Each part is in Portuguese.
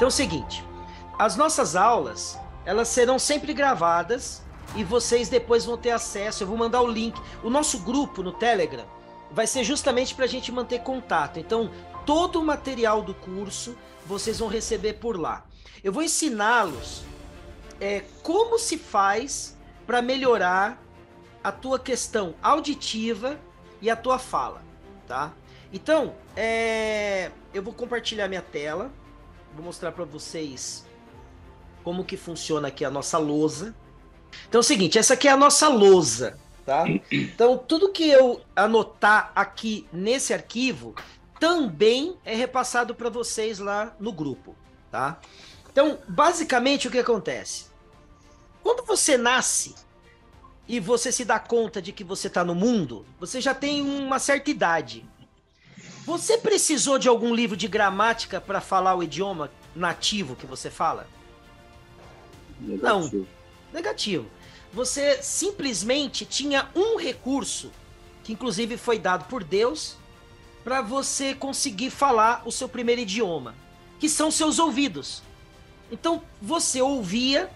Então é o seguinte, as nossas aulas, elas serão sempre gravadas e vocês depois vão ter acesso, eu vou mandar o link. O nosso grupo no Telegram vai ser justamente para a gente manter contato. Então, todo o material do curso vocês vão receber por lá. Eu vou ensiná-los é, como se faz para melhorar a tua questão auditiva e a tua fala, tá? Então, é, eu vou compartilhar minha tela. Vou mostrar para vocês como que funciona aqui a nossa lousa. Então é o seguinte, essa aqui é a nossa lousa, tá? Então tudo que eu anotar aqui nesse arquivo também é repassado para vocês lá no grupo, tá? Então, basicamente o que acontece? Quando você nasce e você se dá conta de que você está no mundo, você já tem uma certa idade. Você precisou de algum livro de gramática para falar o idioma nativo que você fala? Negativo. Não. Negativo. Você simplesmente tinha um recurso, que inclusive foi dado por Deus, para você conseguir falar o seu primeiro idioma, que são seus ouvidos. Então você ouvia,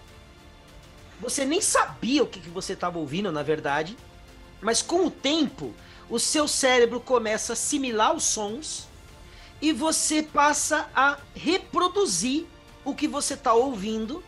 você nem sabia o que, que você estava ouvindo, na verdade, mas com o tempo o seu cérebro começa a assimilar os sons e você passa a reproduzir o que você está ouvindo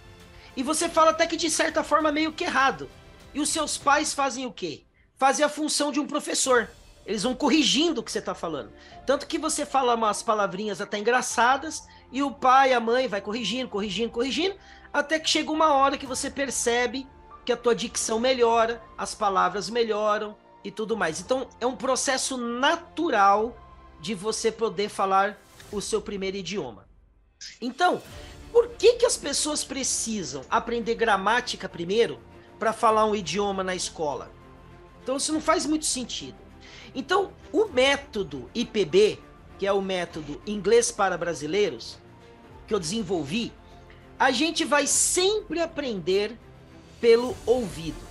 e você fala até que de certa forma meio que errado. E os seus pais fazem o quê? Fazem a função de um professor. Eles vão corrigindo o que você está falando. Tanto que você fala umas palavrinhas até engraçadas e o pai, a mãe vai corrigindo, corrigindo, corrigindo, até que chega uma hora que você percebe que a tua dicção melhora, as palavras melhoram, e tudo mais. Então, é um processo natural de você poder falar o seu primeiro idioma. Então, por que, que as pessoas precisam aprender gramática primeiro para falar um idioma na escola? Então, isso não faz muito sentido. Então, o método IPB, que é o método Inglês para Brasileiros, que eu desenvolvi, a gente vai sempre aprender pelo ouvido.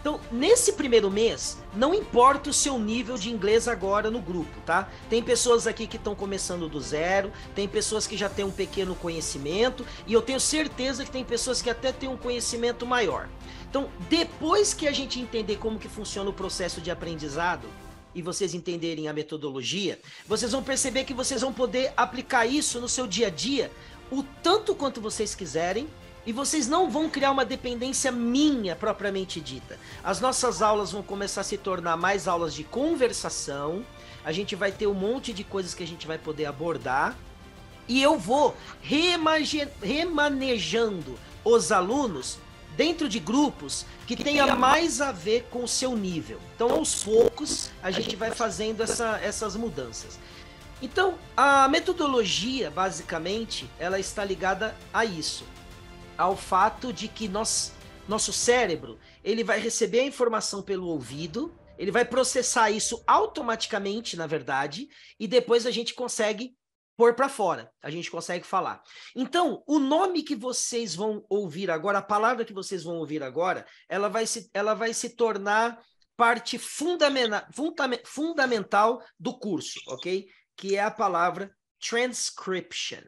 Então, nesse primeiro mês, não importa o seu nível de inglês agora no grupo, tá? Tem pessoas aqui que estão começando do zero, tem pessoas que já têm um pequeno conhecimento, e eu tenho certeza que tem pessoas que até têm um conhecimento maior. Então, depois que a gente entender como que funciona o processo de aprendizado, e vocês entenderem a metodologia, vocês vão perceber que vocês vão poder aplicar isso no seu dia a dia o tanto quanto vocês quiserem e vocês não vão criar uma dependência minha propriamente dita. As nossas aulas vão começar a se tornar mais aulas de conversação. A gente vai ter um monte de coisas que a gente vai poder abordar. E eu vou remanejando os alunos dentro de grupos que tenha mais a ver com o seu nível. Então, aos poucos, a gente vai fazendo essa, essas mudanças. Então, a metodologia, basicamente, ela está ligada a isso ao fato de que nós, nosso cérebro ele vai receber a informação pelo ouvido, ele vai processar isso automaticamente, na verdade, e depois a gente consegue pôr para fora, a gente consegue falar. Então, o nome que vocês vão ouvir agora, a palavra que vocês vão ouvir agora, ela vai se, ela vai se tornar parte fundamenta, fundamental do curso, ok? Que é a palavra transcription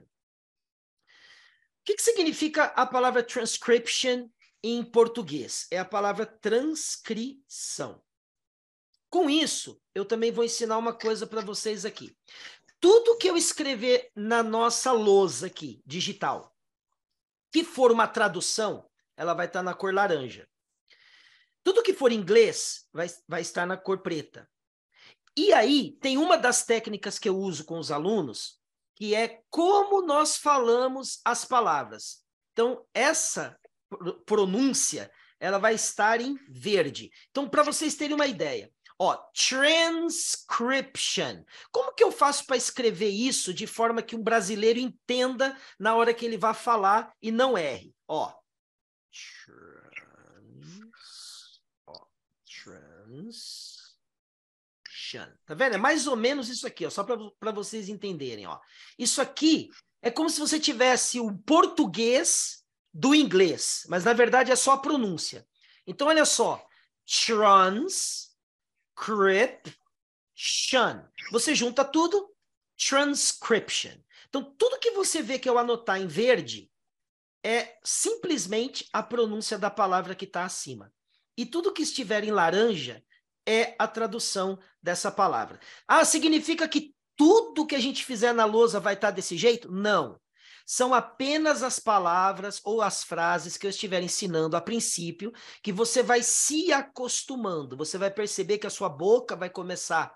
que, que significa a palavra transcription em português? É a palavra transcrição. Com isso, eu também vou ensinar uma coisa para vocês aqui. Tudo que eu escrever na nossa lousa aqui, digital, que for uma tradução, ela vai estar tá na cor laranja. Tudo que for inglês vai, vai estar na cor preta. E aí, tem uma das técnicas que eu uso com os alunos, que é como nós falamos as palavras. Então, essa pronúncia, ela vai estar em verde. Então, para vocês terem uma ideia, ó, transcription. Como que eu faço para escrever isso de forma que um brasileiro entenda na hora que ele vá falar e não erre? Ó, trans, ó, trans Tá vendo? É mais ou menos isso aqui, ó, só para vocês entenderem. Ó. Isso aqui é como se você tivesse o português do inglês, mas na verdade é só a pronúncia. Então, olha só. transcription Você junta tudo, transcription. Então, tudo que você vê que eu anotar em verde é simplesmente a pronúncia da palavra que está acima. E tudo que estiver em laranja é a tradução dessa palavra. Ah, significa que tudo que a gente fizer na lousa vai estar tá desse jeito? Não. São apenas as palavras ou as frases que eu estiver ensinando a princípio, que você vai se acostumando. Você vai perceber que a sua boca vai começar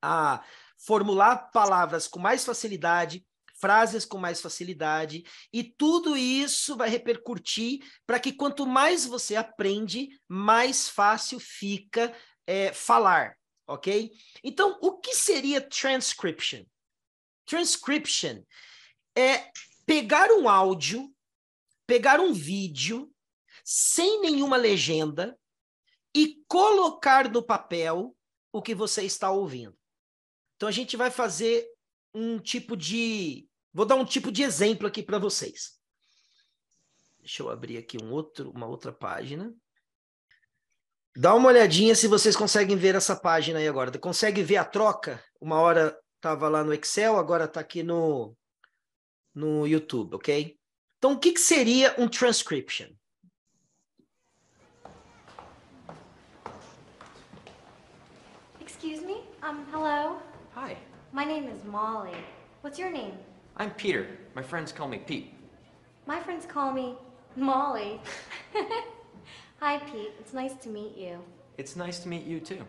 a formular palavras com mais facilidade, frases com mais facilidade, e tudo isso vai repercutir para que quanto mais você aprende, mais fácil fica é, falar, ok? Então, o que seria transcription? Transcription é pegar um áudio, pegar um vídeo, sem nenhuma legenda, e colocar no papel o que você está ouvindo. Então, a gente vai fazer um tipo de. Vou dar um tipo de exemplo aqui para vocês. Deixa eu abrir aqui um outro, uma outra página. Dá uma olhadinha se vocês conseguem ver essa página aí agora. Consegue ver a troca? Uma hora estava lá no Excel, agora está aqui no, no YouTube, ok? Então, o que, que seria um transcription? Excuse me? Um, hello? Hi. My name is Molly. What's your name? I'm Peter. My friends call me Pete. My friends call me Molly. Hi, Pete. It's nice to meet you. It's nice to meet you too.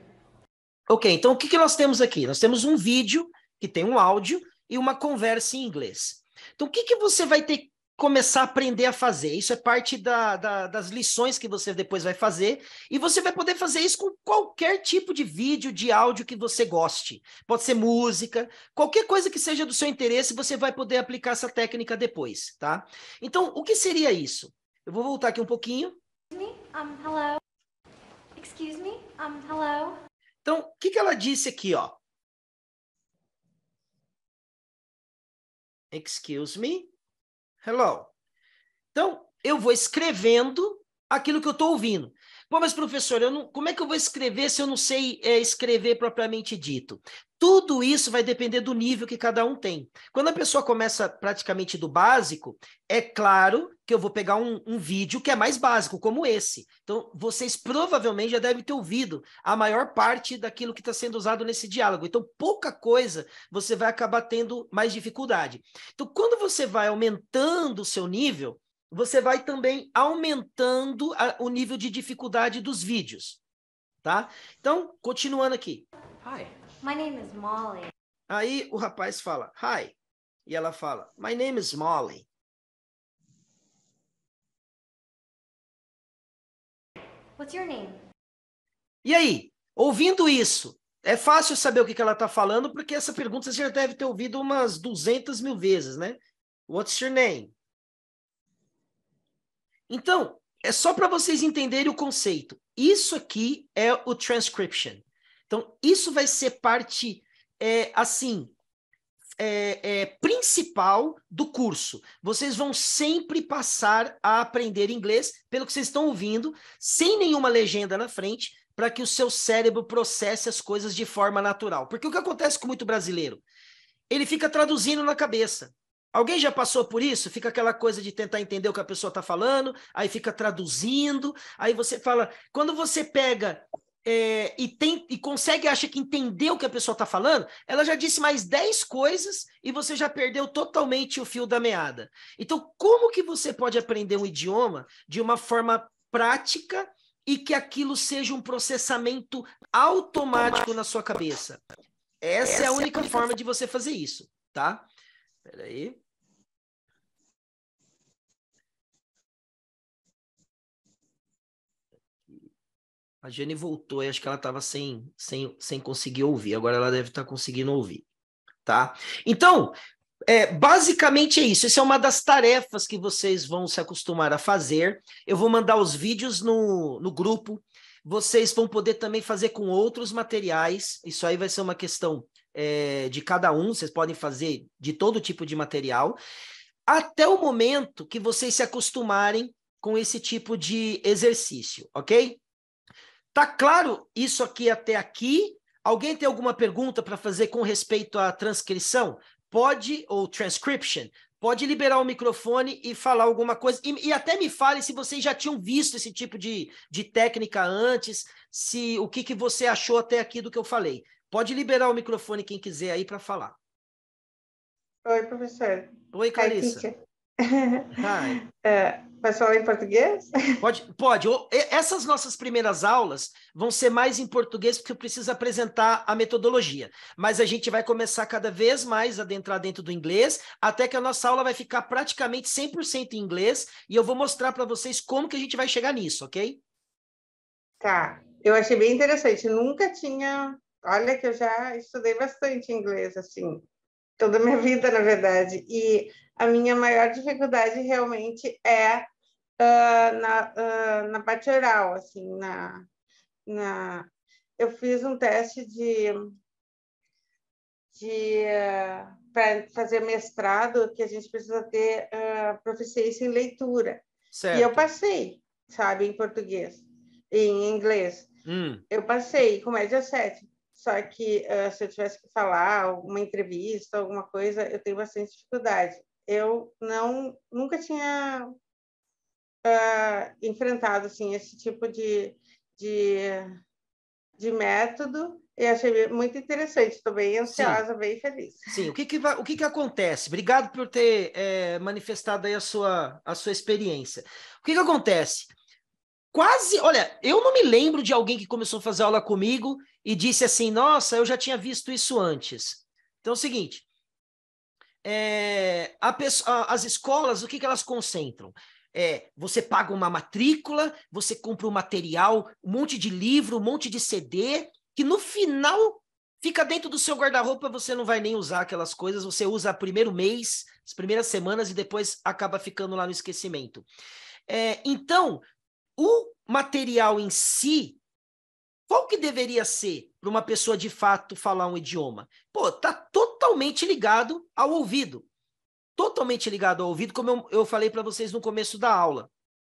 Ok, então o que, que nós temos aqui? Nós temos um vídeo que tem um áudio e uma conversa em inglês. Então, o que, que você vai ter que começar a aprender a fazer? Isso é parte da, da, das lições que você depois vai fazer. E você vai poder fazer isso com qualquer tipo de vídeo, de áudio que você goste. Pode ser música, qualquer coisa que seja do seu interesse, você vai poder aplicar essa técnica depois, tá? Então, o que seria isso? Eu vou voltar aqui um pouquinho. Excuse me, um, hello. Então, o que, que ela disse aqui, ó? Excuse me, hello. Então, eu vou escrevendo aquilo que eu estou ouvindo. Bom, mas professor, não, como é que eu vou escrever se eu não sei é, escrever propriamente dito? Tudo isso vai depender do nível que cada um tem. Quando a pessoa começa praticamente do básico, é claro que eu vou pegar um, um, vídeo que é mais básico, como esse. Então, vocês provavelmente já devem ter ouvido a maior parte daquilo que está sendo usado nesse diálogo. Então, pouca coisa você vai acabar tendo mais dificuldade. Então, quando você vai aumentando o seu nível, você vai também aumentando a, o nível de dificuldade dos vídeos. Tá? Então, continuando aqui. Hi. My name is Molly. Aí o rapaz fala, hi. E ela fala, my name is Molly. What's your name? E aí, ouvindo isso, é fácil saber o que, que ela está falando, porque essa pergunta você já deve ter ouvido umas 200 mil vezes, né? What's your name? Então, é só para vocês entenderem o conceito. Isso aqui é o transcription. Então, isso vai ser parte, é, assim, é, é, principal do curso. Vocês vão sempre passar a aprender inglês, pelo que vocês estão ouvindo, sem nenhuma legenda na frente, para que o seu cérebro processe as coisas de forma natural. Porque o que acontece com muito brasileiro? Ele fica traduzindo na cabeça. Alguém já passou por isso? Fica aquela coisa de tentar entender o que a pessoa está falando, aí fica traduzindo, aí você fala. Quando você pega é, e, tem, e consegue, acha que entendeu o que a pessoa está falando, ela já disse mais 10 coisas e você já perdeu totalmente o fio da meada. Então, como que você pode aprender um idioma de uma forma prática e que aquilo seja um processamento automático na sua cabeça? Essa, é Essa é a única é a forma de você fazer isso, tá? Peraí. A Jane voltou e acho que ela estava sem, sem, sem conseguir ouvir. Agora ela deve estar tá conseguindo ouvir. Tá? Então, é, basicamente é isso. Essa é uma das tarefas que vocês vão se acostumar a fazer. Eu vou mandar os vídeos no, no grupo. Vocês vão poder também fazer com outros materiais. Isso aí vai ser uma questão é, de cada um. Vocês podem fazer de todo tipo de material. Até o momento que vocês se acostumarem com esse tipo de exercício, ok? Tá claro isso aqui até aqui? Alguém tem alguma pergunta para fazer com respeito à transcrição? Pode, ou transcription, pode liberar o microfone e falar alguma coisa. E, e, até me fale se vocês já tinham visto esse tipo de, de técnica antes, se o que, que você achou até aqui do que eu falei. Pode liberar o microfone quem quiser aí para falar. Oi, professor. Oi, Clarissa. Oi, é, falar em português? Pode, pode. Essas nossas primeiras aulas vão ser mais em português, porque eu preciso apresentar a metodologia. Mas a gente vai começar cada vez mais a adentrar dentro do inglês, até que a nossa aula vai ficar praticamente 100% em inglês, e eu vou mostrar para vocês como que a gente vai chegar nisso, ok? Tá. Eu achei bem interessante. Nunca tinha. Olha, que eu já estudei bastante inglês, assim, toda a minha vida, na verdade. E a minha maior dificuldade realmente é uh, na, uh, na parte oral, assim, na, na... Eu fiz um teste de, de uh, ah, para fazer mestrado, que a gente precisa ter proficiência em leitura. Certo. E eu passei, sabe, em português, em inglês. Hum. Eu passei com média 7. Só que uh, se eu tivesse que falar alguma entrevista, alguma coisa, eu tenho bastante dificuldade eu não nunca tinha uh, enfrentado assim esse tipo de, de, de método e achei muito interessante. Estou bem ansiosa, Sim. bem feliz. Sim. O que que vai, o que que acontece? Obrigado por ter é, manifestado aí a sua a sua experiência. O que que acontece? Quase, olha, eu não me lembro de alguém que começou a fazer aula comigo e disse assim: "Nossa, eu já tinha visto isso antes". Então é o seguinte, é, a, as escolas, o que, que elas concentram? É, você paga uma matrícula, você compra um material, um monte de livro, um monte de CD, que no final fica dentro do seu guarda-roupa, você não vai nem usar aquelas coisas, você usa primeiro mês, as primeiras semanas e depois acaba ficando lá no esquecimento. É, então, o material em si, qual que deveria ser para uma pessoa de fato falar um idioma? Pô, tá todo totalmente ligado ao ouvido. Totalmente ligado ao ouvido, como eu, eu falei para vocês no começo da aula.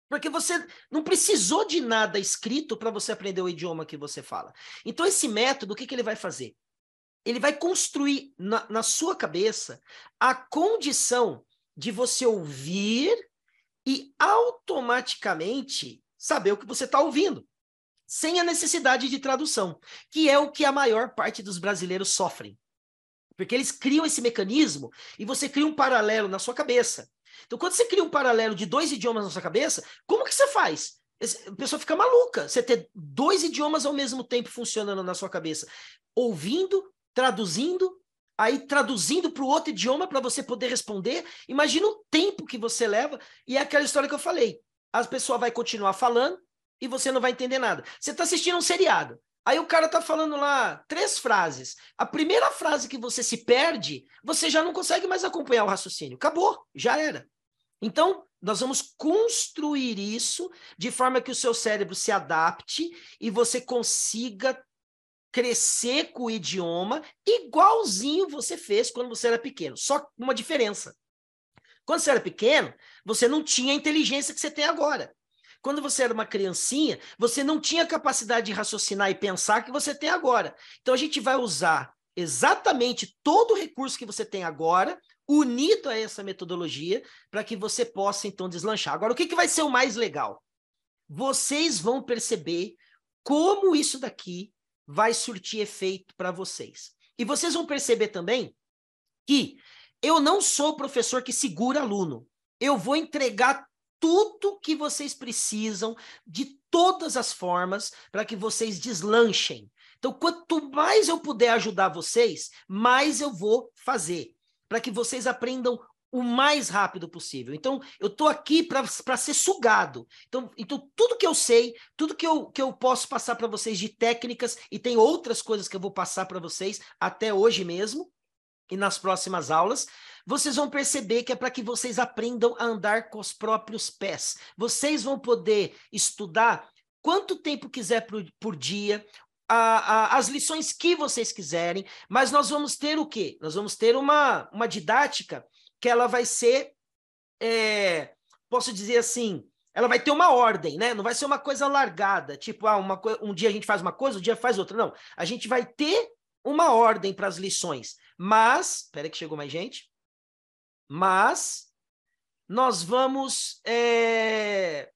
Porque você não precisou de nada escrito para você aprender o idioma que você fala. Então, esse método, o que, que ele vai fazer? Ele vai construir na, na sua cabeça a condição de você ouvir e automaticamente saber o que você está ouvindo, sem a necessidade de tradução, que é o que a maior parte dos brasileiros sofrem. Porque eles criam esse mecanismo e você cria um paralelo na sua cabeça. Então, quando você cria um paralelo de dois idiomas na sua cabeça, como que você faz? A pessoa fica maluca. Você ter dois idiomas ao mesmo tempo funcionando na sua cabeça, ouvindo, traduzindo, aí traduzindo para o outro idioma para você poder responder. Imagina o tempo que você leva. E é aquela história que eu falei: a pessoa vai continuar falando e você não vai entender nada. Você está assistindo um seriado. Aí o cara tá falando lá três frases. A primeira frase que você se perde, você já não consegue mais acompanhar o raciocínio. Acabou, já era. Então, nós vamos construir isso de forma que o seu cérebro se adapte e você consiga crescer com o idioma igualzinho você fez quando você era pequeno. Só uma diferença. Quando você era pequeno, você não tinha a inteligência que você tem agora. Quando você era uma criancinha, você não tinha capacidade de raciocinar e pensar que você tem agora. Então a gente vai usar exatamente todo o recurso que você tem agora, unido a essa metodologia, para que você possa então deslanchar. Agora, o que, que vai ser o mais legal? Vocês vão perceber como isso daqui vai surtir efeito para vocês. E vocês vão perceber também que eu não sou o professor que segura aluno. Eu vou entregar tudo que vocês precisam de todas as formas para que vocês deslanchem. Então, quanto mais eu puder ajudar vocês, mais eu vou fazer para que vocês aprendam o mais rápido possível. Então, eu estou aqui para ser sugado. Então, então, tudo que eu sei, tudo que eu, que eu posso passar para vocês de técnicas, e tem outras coisas que eu vou passar para vocês até hoje mesmo, e nas próximas aulas, vocês vão perceber que é para que vocês aprendam a andar com os próprios pés. Vocês vão poder estudar quanto tempo quiser por, por dia, a, a, as lições que vocês quiserem, mas nós vamos ter o quê? Nós vamos ter uma, uma didática que ela vai ser, é, posso dizer assim, ela vai ter uma ordem, né? Não vai ser uma coisa largada, tipo, ah, uma, um dia a gente faz uma coisa, um dia faz outra. Não, a gente vai ter uma ordem para as lições. Mas, espera que chegou mais gente. Mas nós vamos, é...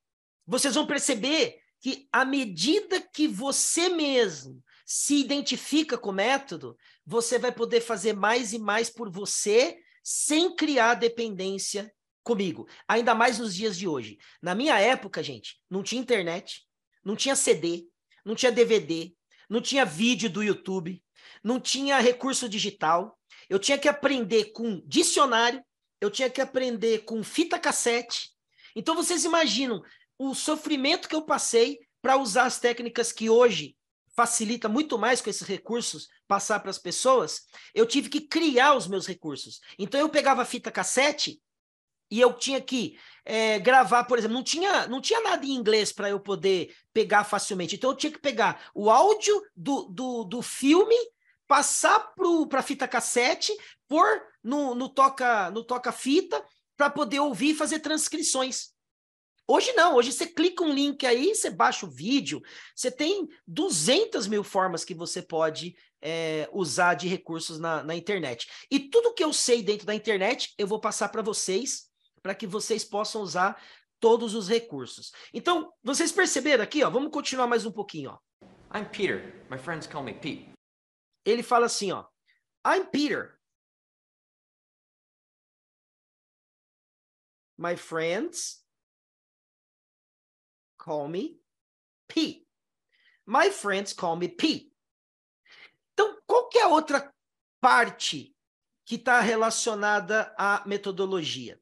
vocês vão perceber que à medida que você mesmo se identifica com o método, você vai poder fazer mais e mais por você sem criar dependência comigo. Ainda mais nos dias de hoje. Na minha época, gente, não tinha internet, não tinha CD, não tinha DVD, não tinha vídeo do YouTube, não tinha recurso digital, eu tinha que aprender com dicionário, eu tinha que aprender com fita cassete. Então vocês imaginam o sofrimento que eu passei para usar as técnicas que hoje facilita muito mais com esses recursos passar para as pessoas, eu tive que criar os meus recursos. Então eu pegava fita cassete e eu tinha que é, gravar, por exemplo, não tinha, não tinha nada em inglês para eu poder pegar facilmente. Então eu tinha que pegar o áudio do, do, do filme passar para a fita cassete, pôr no, no toca no toca fita para poder ouvir e fazer transcrições. Hoje não, hoje você clica um link aí, você baixa o vídeo, você tem 200 mil formas que você pode é, usar de recursos na, na internet. E tudo que eu sei dentro da internet, eu vou passar para vocês, para que vocês possam usar todos os recursos. Então, vocês perceberam aqui, ó, vamos continuar mais um pouquinho. Ó. I'm Peter, my friends call me Pete ele fala assim, ó, I'm Peter. My friends call me P. My friends call me P. Então, qualquer é outra parte que está relacionada à metodologia?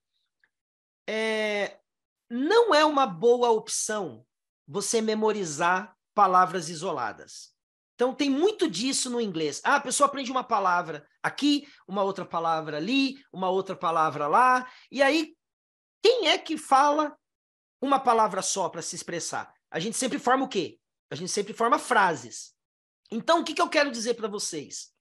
É, não é uma boa opção você memorizar palavras isoladas. Então tem muito disso no inglês. Ah, a pessoa aprende uma palavra aqui, uma outra palavra ali, uma outra palavra lá, e aí quem é que fala uma palavra só para se expressar? A gente sempre forma o quê? A gente sempre forma frases. Então, o que, que eu quero dizer para vocês?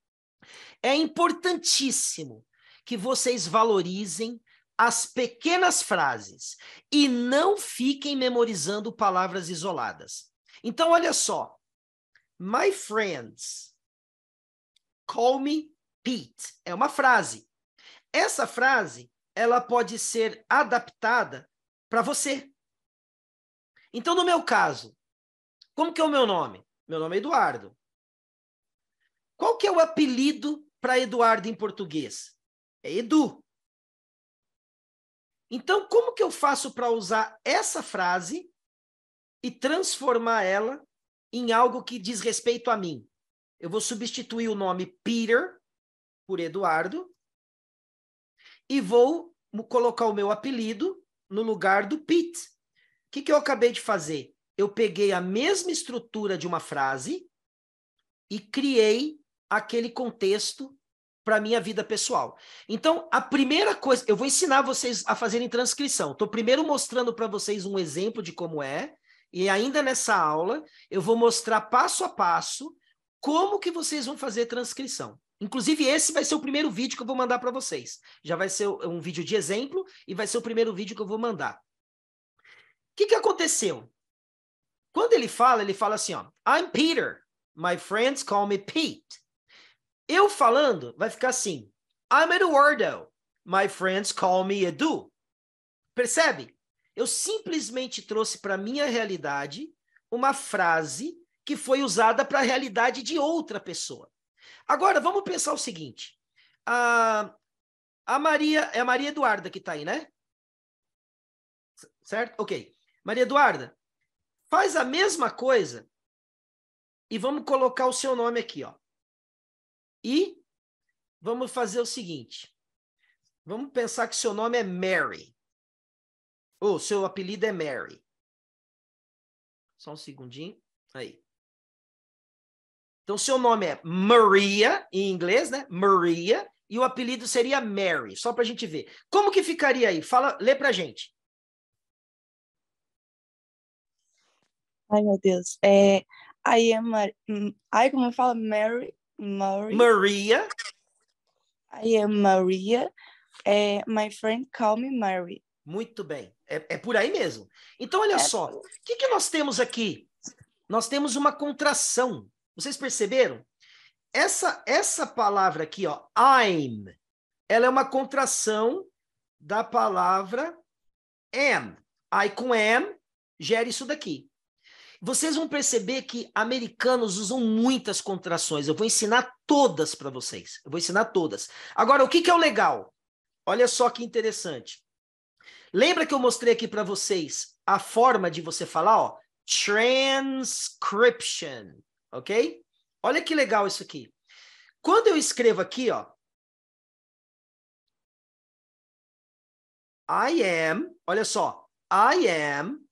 É importantíssimo que vocês valorizem as pequenas frases e não fiquem memorizando palavras isoladas. Então, olha só, My friends, call me Pete. É uma frase. Essa frase, ela pode ser adaptada para você. Então, no meu caso, como que é o meu nome? Meu nome é Eduardo. Qual que é o apelido para Eduardo em português? É Edu. Então, como que eu faço para usar essa frase e transformar ela em algo que diz respeito a mim. Eu vou substituir o nome Peter por Eduardo e vou colocar o meu apelido no lugar do Pete. O que, que eu acabei de fazer? Eu peguei a mesma estrutura de uma frase e criei aquele contexto para minha vida pessoal. Então, a primeira coisa, eu vou ensinar vocês a fazerem transcrição. Estou primeiro mostrando para vocês um exemplo de como é, e ainda nessa aula, eu vou mostrar passo a passo como que vocês vão fazer transcrição. Inclusive, esse vai ser o primeiro vídeo que eu vou mandar para vocês. Já vai ser um vídeo de exemplo e vai ser o primeiro vídeo que eu vou mandar. O que, que aconteceu? Quando ele fala, ele fala assim, ó, I'm Peter. My friends call me Pete. Eu falando, vai ficar assim, I'm Eduardo. My friends call me Edu. Percebe? Eu simplesmente trouxe para minha realidade uma frase que foi usada para a realidade de outra pessoa. Agora, vamos pensar o seguinte. A, a Maria, é a Maria Eduarda que está aí, né? Certo? Ok. Maria Eduarda, faz a mesma coisa e vamos colocar o seu nome aqui, ó. E vamos fazer o seguinte. Vamos pensar que seu nome é Mary. Ou oh, seu apelido é Mary. Só um segundinho. Aí. Então, seu nome é Maria, em inglês, né? Maria, e o apelido seria Mary, só para a gente ver. Como que ficaria aí? Fala, lê para gente. Ai, meu Deus. É, I é am... Hum, ai, como fala? Mary... Mary. Maria. I am é Maria. É, my friend call me Mary. Muito bem. É, é por aí mesmo. Então, olha é. só. O que, que nós temos aqui? Nós temos uma contração. Vocês perceberam? Essa, essa palavra aqui, ó, I'm, ela é uma contração da palavra am. I com am gera isso daqui. Vocês vão perceber que americanos usam muitas contrações. Eu vou ensinar todas para vocês. Eu vou ensinar todas. Agora, o que, que é o legal? Olha só que interessante. Lembra que eu mostrei aqui para vocês a forma de você falar, ó? Transcription, ok? Olha que legal isso aqui. Quando eu escrevo aqui, ó, I am, olha só, I am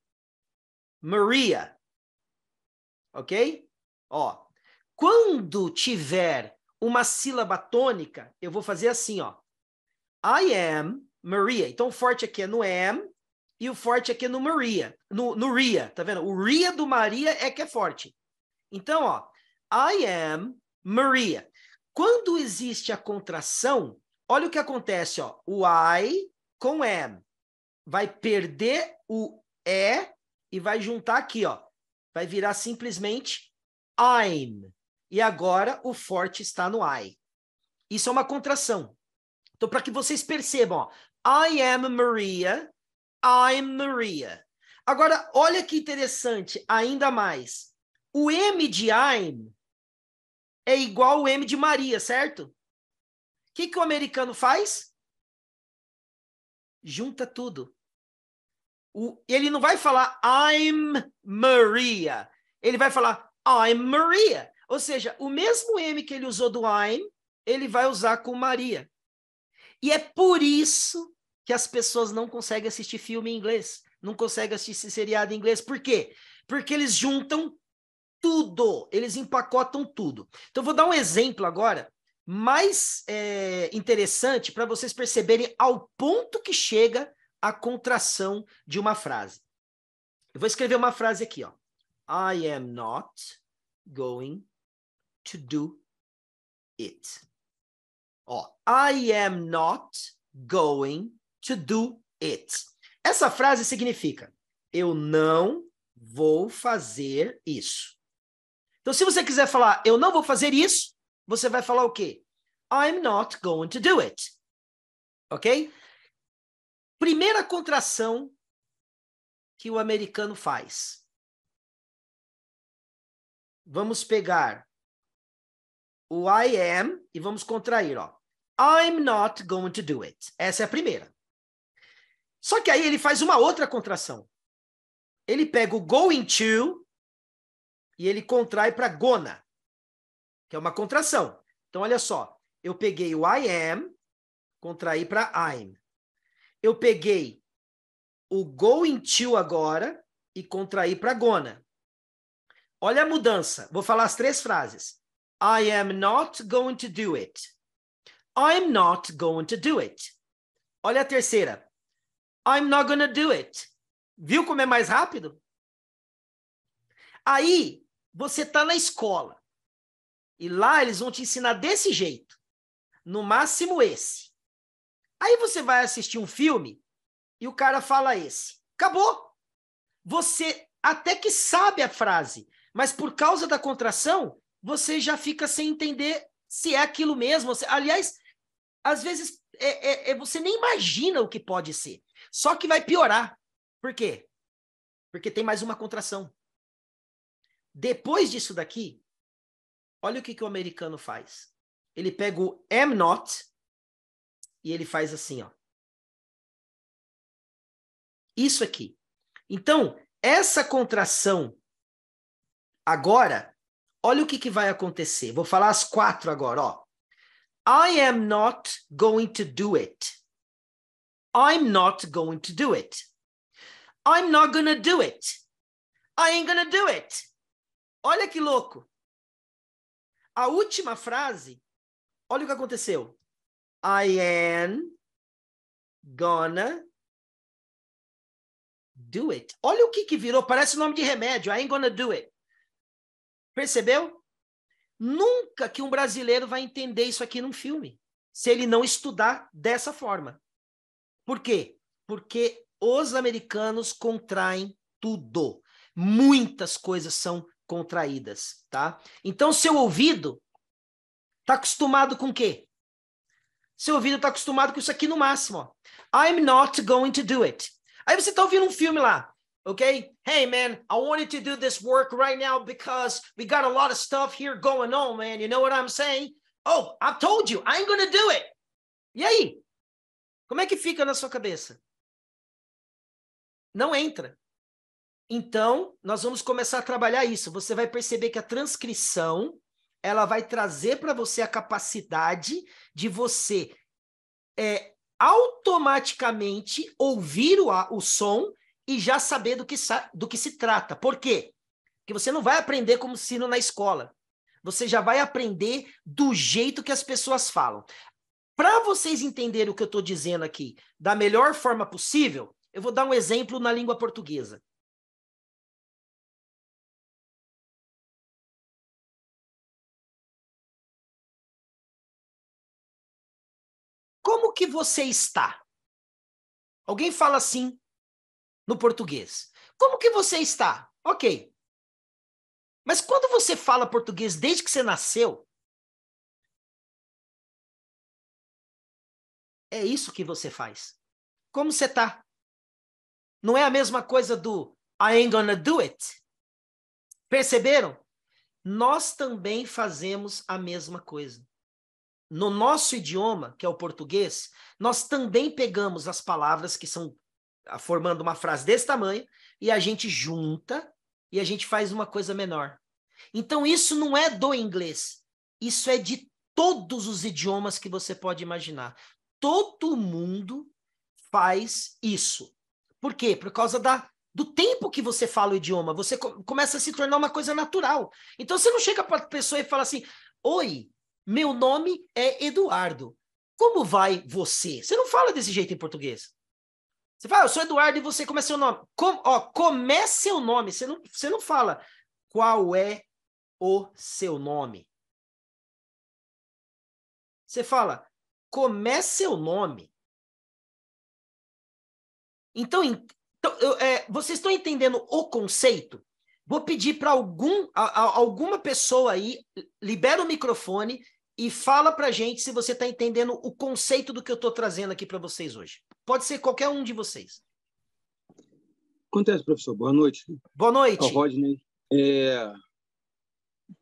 Maria. Ok? Ó, quando tiver uma sílaba tônica, eu vou fazer assim, ó. I am Maria. Então, o forte aqui é no M e o forte aqui é no Maria, no, no Ria, tá vendo? O Ria do Maria é que é forte. Então, ó, I am Maria. Quando existe a contração, olha o que acontece, ó, o I com am. Vai perder o E e vai juntar aqui, ó. Vai virar simplesmente I'm. E agora o forte está no I. Isso é uma contração. Então, para que vocês percebam, ó, I am Maria. I'm Maria. Agora, olha que interessante, ainda mais. O M de I'm é igual o M de Maria, certo? O que, que o americano faz? Junta tudo. O, ele não vai falar I'm Maria. Ele vai falar I'm Maria. Ou seja, o mesmo M que ele usou do I'm, ele vai usar com Maria. E é por isso que as pessoas não conseguem assistir filme em inglês, não conseguem assistir seriado em inglês. Por quê? Porque eles juntam tudo, eles empacotam tudo. Então, vou dar um exemplo agora, mais é, interessante, para vocês perceberem ao ponto que chega a contração de uma frase. Eu vou escrever uma frase aqui, ó. I am not going to do it. Ó, I am not going to do it. Essa frase significa: eu não vou fazer isso. Então, se você quiser falar eu não vou fazer isso, você vai falar o quê? I'm not going to do it. Ok? Primeira contração que o americano faz. Vamos pegar o I am e vamos contrair, ó. I'm not going to do it. Essa é a primeira. Só que aí ele faz uma outra contração. Ele pega o going to e ele contrai para gonna, que é uma contração. Então, olha só. Eu peguei o I am, contraí para I'm. Eu peguei o going to agora e contraí para gonna. Olha a mudança. Vou falar as três frases. I am not going to do it. I'm not going to do it. Olha a terceira. I'm not gonna do it. Viu como é mais rápido? Aí, você está na escola. E lá eles vão te ensinar desse jeito. No máximo esse. Aí você vai assistir um filme e o cara fala esse. Acabou. Você até que sabe a frase, mas por causa da contração, você já fica sem entender se é aquilo mesmo. Aliás, às vezes é, é, é, você nem imagina o que pode ser. Só que vai piorar. Por quê? Porque tem mais uma contração. Depois disso daqui, olha o que, que o americano faz. Ele pega o am not e ele faz assim, ó. Isso aqui. Então, essa contração agora, olha o que, que vai acontecer. Vou falar as quatro agora, ó. I am not going to do it. I'm not going to do it. I'm not going to do it. I ain't going to do it. Olha que louco. A última frase, olha o que aconteceu. I am gonna do it. Olha o que, que virou, parece o nome de remédio. I ain't gonna do it. Percebeu? Nunca que um brasileiro vai entender isso aqui num filme, se ele não estudar dessa forma. Por quê? Porque os americanos contraem tudo. Muitas coisas são contraídas, tá? Então, seu ouvido tá acostumado com o quê? Seu ouvido tá acostumado com isso aqui no máximo, ó. I'm not going to do it. Aí você tá ouvindo um filme lá, ok? Hey, man, I wanted to do this work right now because we got a lot of stuff here going on, man. You know what I'm saying? Oh, I told you, I ain't gonna do it. E aí? Como é que fica na sua cabeça? Não entra. Então, nós vamos começar a trabalhar isso. Você vai perceber que a transcrição, ela vai trazer para você a capacidade de você é, automaticamente ouvir o, o som e já saber do que, do que se trata. Por quê? Porque você não vai aprender como sino na escola. Você já vai aprender do jeito que as pessoas falam. Para vocês entenderem o que eu estou dizendo aqui da melhor forma possível, eu vou dar um exemplo na língua portuguesa. Como que você está? Alguém fala assim no português. Como que você está? Ok. Mas quando você fala português desde que você nasceu, É isso que você faz. Como você tá? Não é a mesma coisa do I ain't gonna do it. Perceberam? Nós também fazemos a mesma coisa. No nosso idioma, que é o português, nós também pegamos as palavras que são ah, formando uma frase desse tamanho e a gente junta e a gente faz uma coisa menor. Então isso não é do inglês, isso é de todos os idiomas que você pode imaginar todo mundo faz isso. Por quê? Por causa da, do tempo que você fala o idioma. Você começa a se tornar uma coisa natural. Então você não chega para a pessoa e fala assim: Oi, meu nome é Eduardo. Como vai você? Você não fala desse jeito em português. Você fala, ah, eu sou Eduardo e você, como é seu nome? Com, ó, como é seu nome? Você não, você não fala qual é o seu nome. Você fala, como é seu nome? Então, então eu, é, vocês estão entendendo o conceito? Vou pedir para algum, alguma pessoa aí, libera o microfone e fala para gente se você está entendendo o conceito do que eu estou trazendo aqui para vocês hoje. Pode ser qualquer um de vocês. Acontece, professor. Boa noite. Boa noite. É Rodney. É...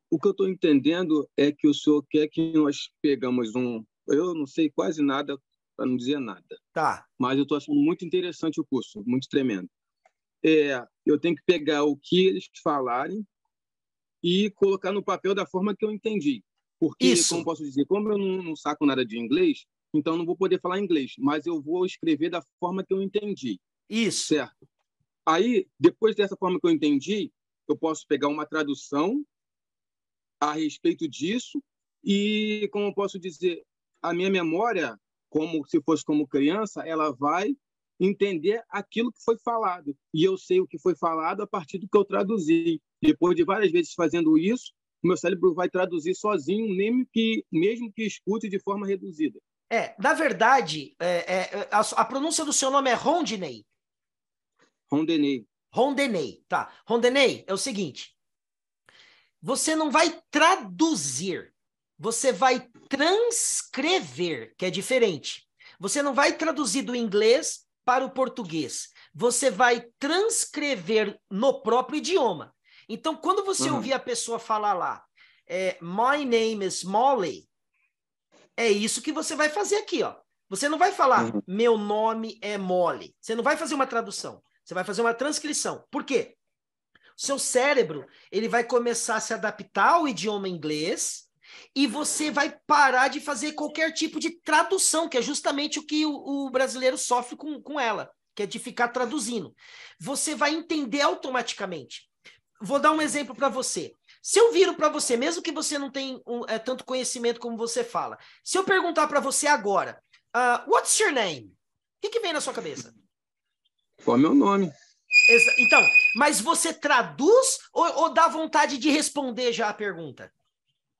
O que eu estou entendendo é que o senhor quer que nós pegamos um, eu não sei quase nada, para não dizer nada. Tá. Mas eu estou achando muito interessante o curso, muito tremendo. É, eu tenho que pegar o que eles falarem e colocar no papel da forma que eu entendi. Porque, Isso. como posso dizer, como eu não, não saco nada de inglês, então não vou poder falar inglês, mas eu vou escrever da forma que eu entendi. Isso. Certo. Aí, depois dessa forma que eu entendi, eu posso pegar uma tradução a respeito disso e, como eu posso dizer, a minha memória, como se fosse como criança, ela vai entender aquilo que foi falado. E eu sei o que foi falado a partir do que eu traduzi. Depois de várias vezes fazendo isso, meu cérebro vai traduzir sozinho, mesmo que, mesmo que escute de forma reduzida. É, na verdade, é, é, a, a, pronúncia do seu nome é Rondinei. Rondinei. Rondinei, tá. Rondinei, é o seguinte: você não vai traduzir, você vai transcrever, que é diferente. Você não vai traduzir do inglês para o português. Você vai transcrever no próprio idioma. Então, quando você uhum. ouvir a pessoa falar lá, é, My name is Molly, é isso que você vai fazer aqui, ó. Você não vai falar, uhum. meu nome é Molly. Você não vai fazer uma tradução. Você vai fazer uma transcrição. Por quê? O seu cérebro, ele vai começar a se adaptar ao idioma inglês, e você vai parar de fazer qualquer tipo de tradução, que é justamente o que o, o brasileiro sofre com, com ela, que é de ficar traduzindo. Você vai entender automaticamente. Vou dar um exemplo para você. Se eu viro para você, mesmo que você não tenha um, é, tanto conhecimento como você fala, se eu perguntar para você agora, uh, what's your name? O que, que vem na sua cabeça? Qual é meu nome? Exa então, mas você traduz ou, ou dá vontade de responder já a pergunta?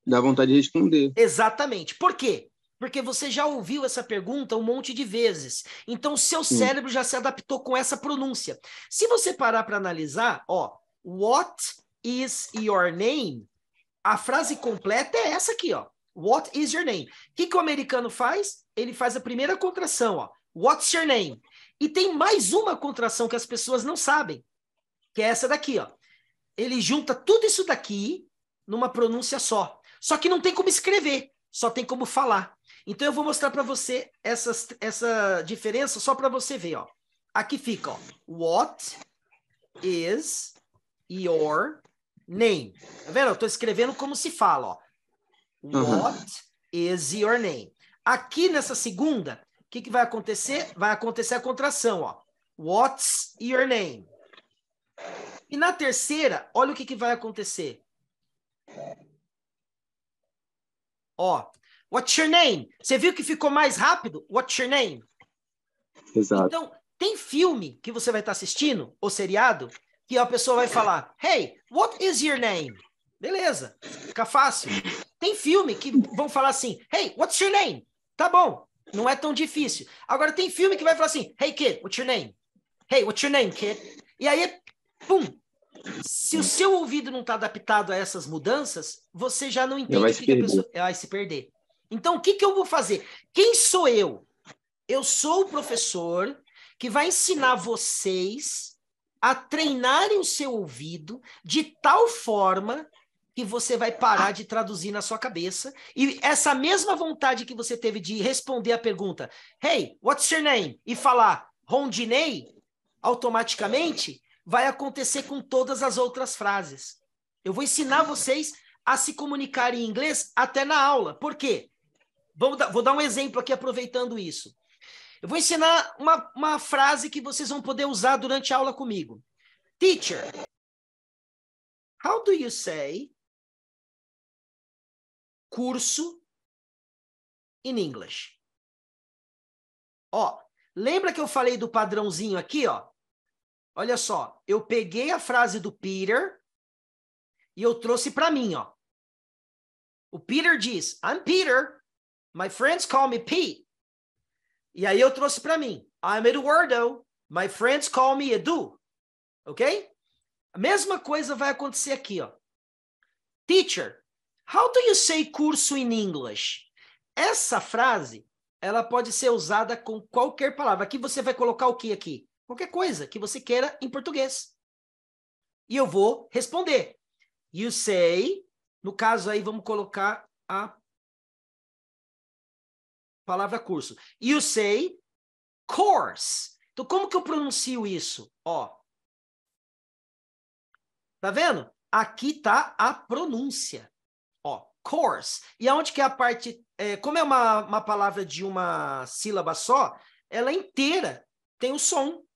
Dá vontade de responder. Exatamente. Por quê? Porque você já ouviu essa pergunta um monte de vezes. Então, o seu Sim. cérebro já se adaptou com essa pronúncia. Se você parar para analisar, ó, what is your name? A frase completa é essa aqui, ó. What is your name? O que, que o americano faz? Ele faz a primeira contração, ó. What's your name? E tem mais uma contração que as pessoas não sabem, que é essa daqui, ó. Ele junta tudo isso daqui numa pronúncia só. Só que não tem como escrever, só tem como falar. Então eu vou mostrar para você essas, essa diferença só para você ver, ó. Aqui fica, ó. What is your name? Tá vendo? Eu tô escrevendo como se fala, ó. Uhum. What uhum. is your name? Aqui nessa segunda, o que, que vai acontecer? Vai acontecer a contração, ó. What's your name? E na terceira, olha o que, que vai acontecer. Ó, what's your name? Você viu que ficou mais rápido? What's your name? Exato. Então, tem filme que você vai estar tá assistindo, ou seriado, que a pessoa vai falar, hey, what is your name? Beleza, fica fácil. Tem filme que vão falar assim, hey, what's your name? Tá bom, não é tão difícil. Agora tem filme que vai falar assim, hey kid, what's your name? Hey, what's your name, kid? E aí, pum, se o seu ouvido não está adaptado a essas mudanças, você já não entende o que, que a pessoa vai se perder. Então, o que, que eu vou fazer? Quem sou eu? Eu sou o professor que vai ensinar vocês a treinarem o seu ouvido de tal forma que você vai parar de traduzir na sua cabeça. E essa mesma vontade que você teve de responder a pergunta, hey, what's your name? E falar Rondinei, automaticamente, vai acontecer com todas as outras frases. Eu vou ensinar vocês a se comunicarem em inglês até na aula. Por quê? Dar, vou dar um exemplo aqui aproveitando isso. Eu vou ensinar uma, uma frase que vocês vão poder usar durante a aula comigo. Teacher, how do you say curso in English? Ó, lembra que eu falei do padrãozinho aqui, ó? Olha só, eu peguei a frase do Peter e eu trouxe para mim, ó. O Peter diz: "I'm Peter. My friends call me Pete." E aí eu trouxe para mim: "I'm Eduardo. My friends call me Edu." OK? A mesma coisa vai acontecer aqui, ó. Teacher, how do you say curso in English? Essa frase, ela pode ser usada com qualquer palavra. Aqui você vai colocar o que aqui? qualquer coisa que você queira em português. E eu vou responder. You say, no caso aí vamos colocar a palavra curso. You say course. Então como que eu pronuncio isso? Ó. Tá vendo? Aqui tá a pronúncia. Ó, course. E aonde que é a parte, é, como é uma, uma palavra de uma sílaba só, ela é inteira tem o som.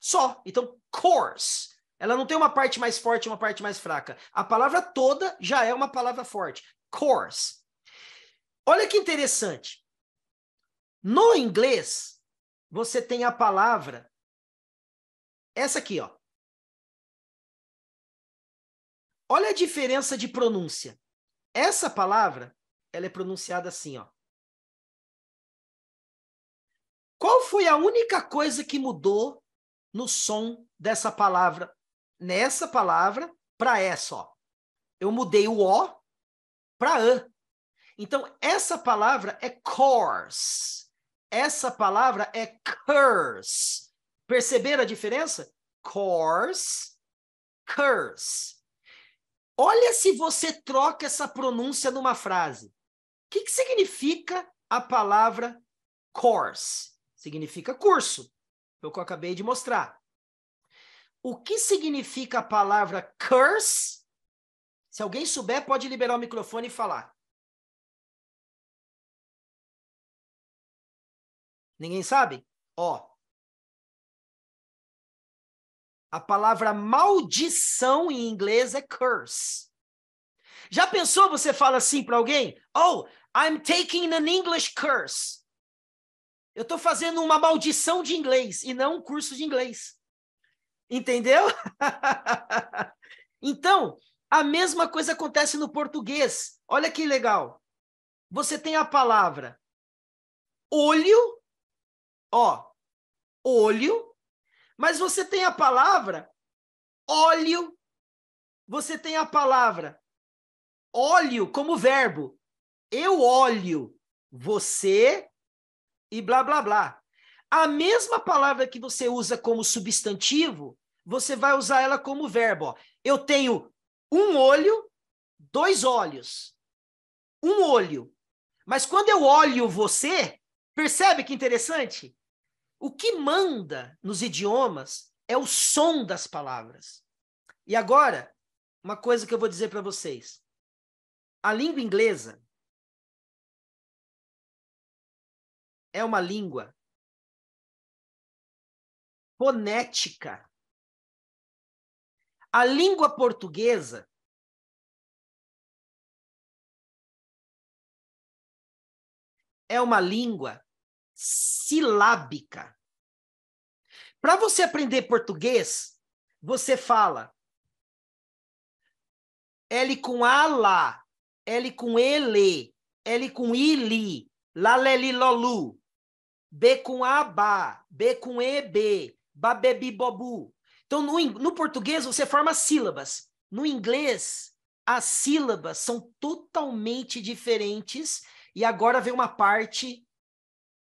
Só. Então, course. Ela não tem uma parte mais forte e uma parte mais fraca. A palavra toda já é uma palavra forte. Course. Olha que interessante. No inglês, você tem a palavra essa aqui, ó. Olha a diferença de pronúncia. Essa palavra, ela é pronunciada assim, ó. Qual foi a única coisa que mudou no som dessa palavra, nessa palavra, para é só. Eu mudei o O para A. Então, essa palavra é course. Essa palavra é curse. Perceberam a diferença? Course, curse. Olha se você troca essa pronúncia numa frase. O que, que significa a palavra course? Significa curso o que eu acabei de mostrar. O que significa a palavra curse? Se alguém souber, pode liberar o microfone e falar. Ninguém sabe? Ó. A palavra maldição em inglês é curse. Já pensou você fala assim para alguém? Oh, I'm taking an English curse. Eu estou fazendo uma maldição de inglês e não um curso de inglês. Entendeu? então, a mesma coisa acontece no português. Olha que legal. Você tem a palavra olho, ó, olho, mas você tem a palavra óleo, você tem a palavra óleo como verbo. Eu olho, você e blá blá blá. A mesma palavra que você usa como substantivo, você vai usar ela como verbo. Ó. Eu tenho um olho, dois olhos. Um olho. Mas quando eu olho você, percebe que interessante? O que manda nos idiomas é o som das palavras. E agora, uma coisa que eu vou dizer para vocês. A língua inglesa, é uma língua fonética. A língua portuguesa é uma língua silábica. Para você aprender português, você fala L com A L com ele, L com ili, laleli lolu. B com A, ba, B com E, B, babebi, bobu. Então, no, no português, você forma sílabas. No inglês, as sílabas são totalmente diferentes. E agora vem uma parte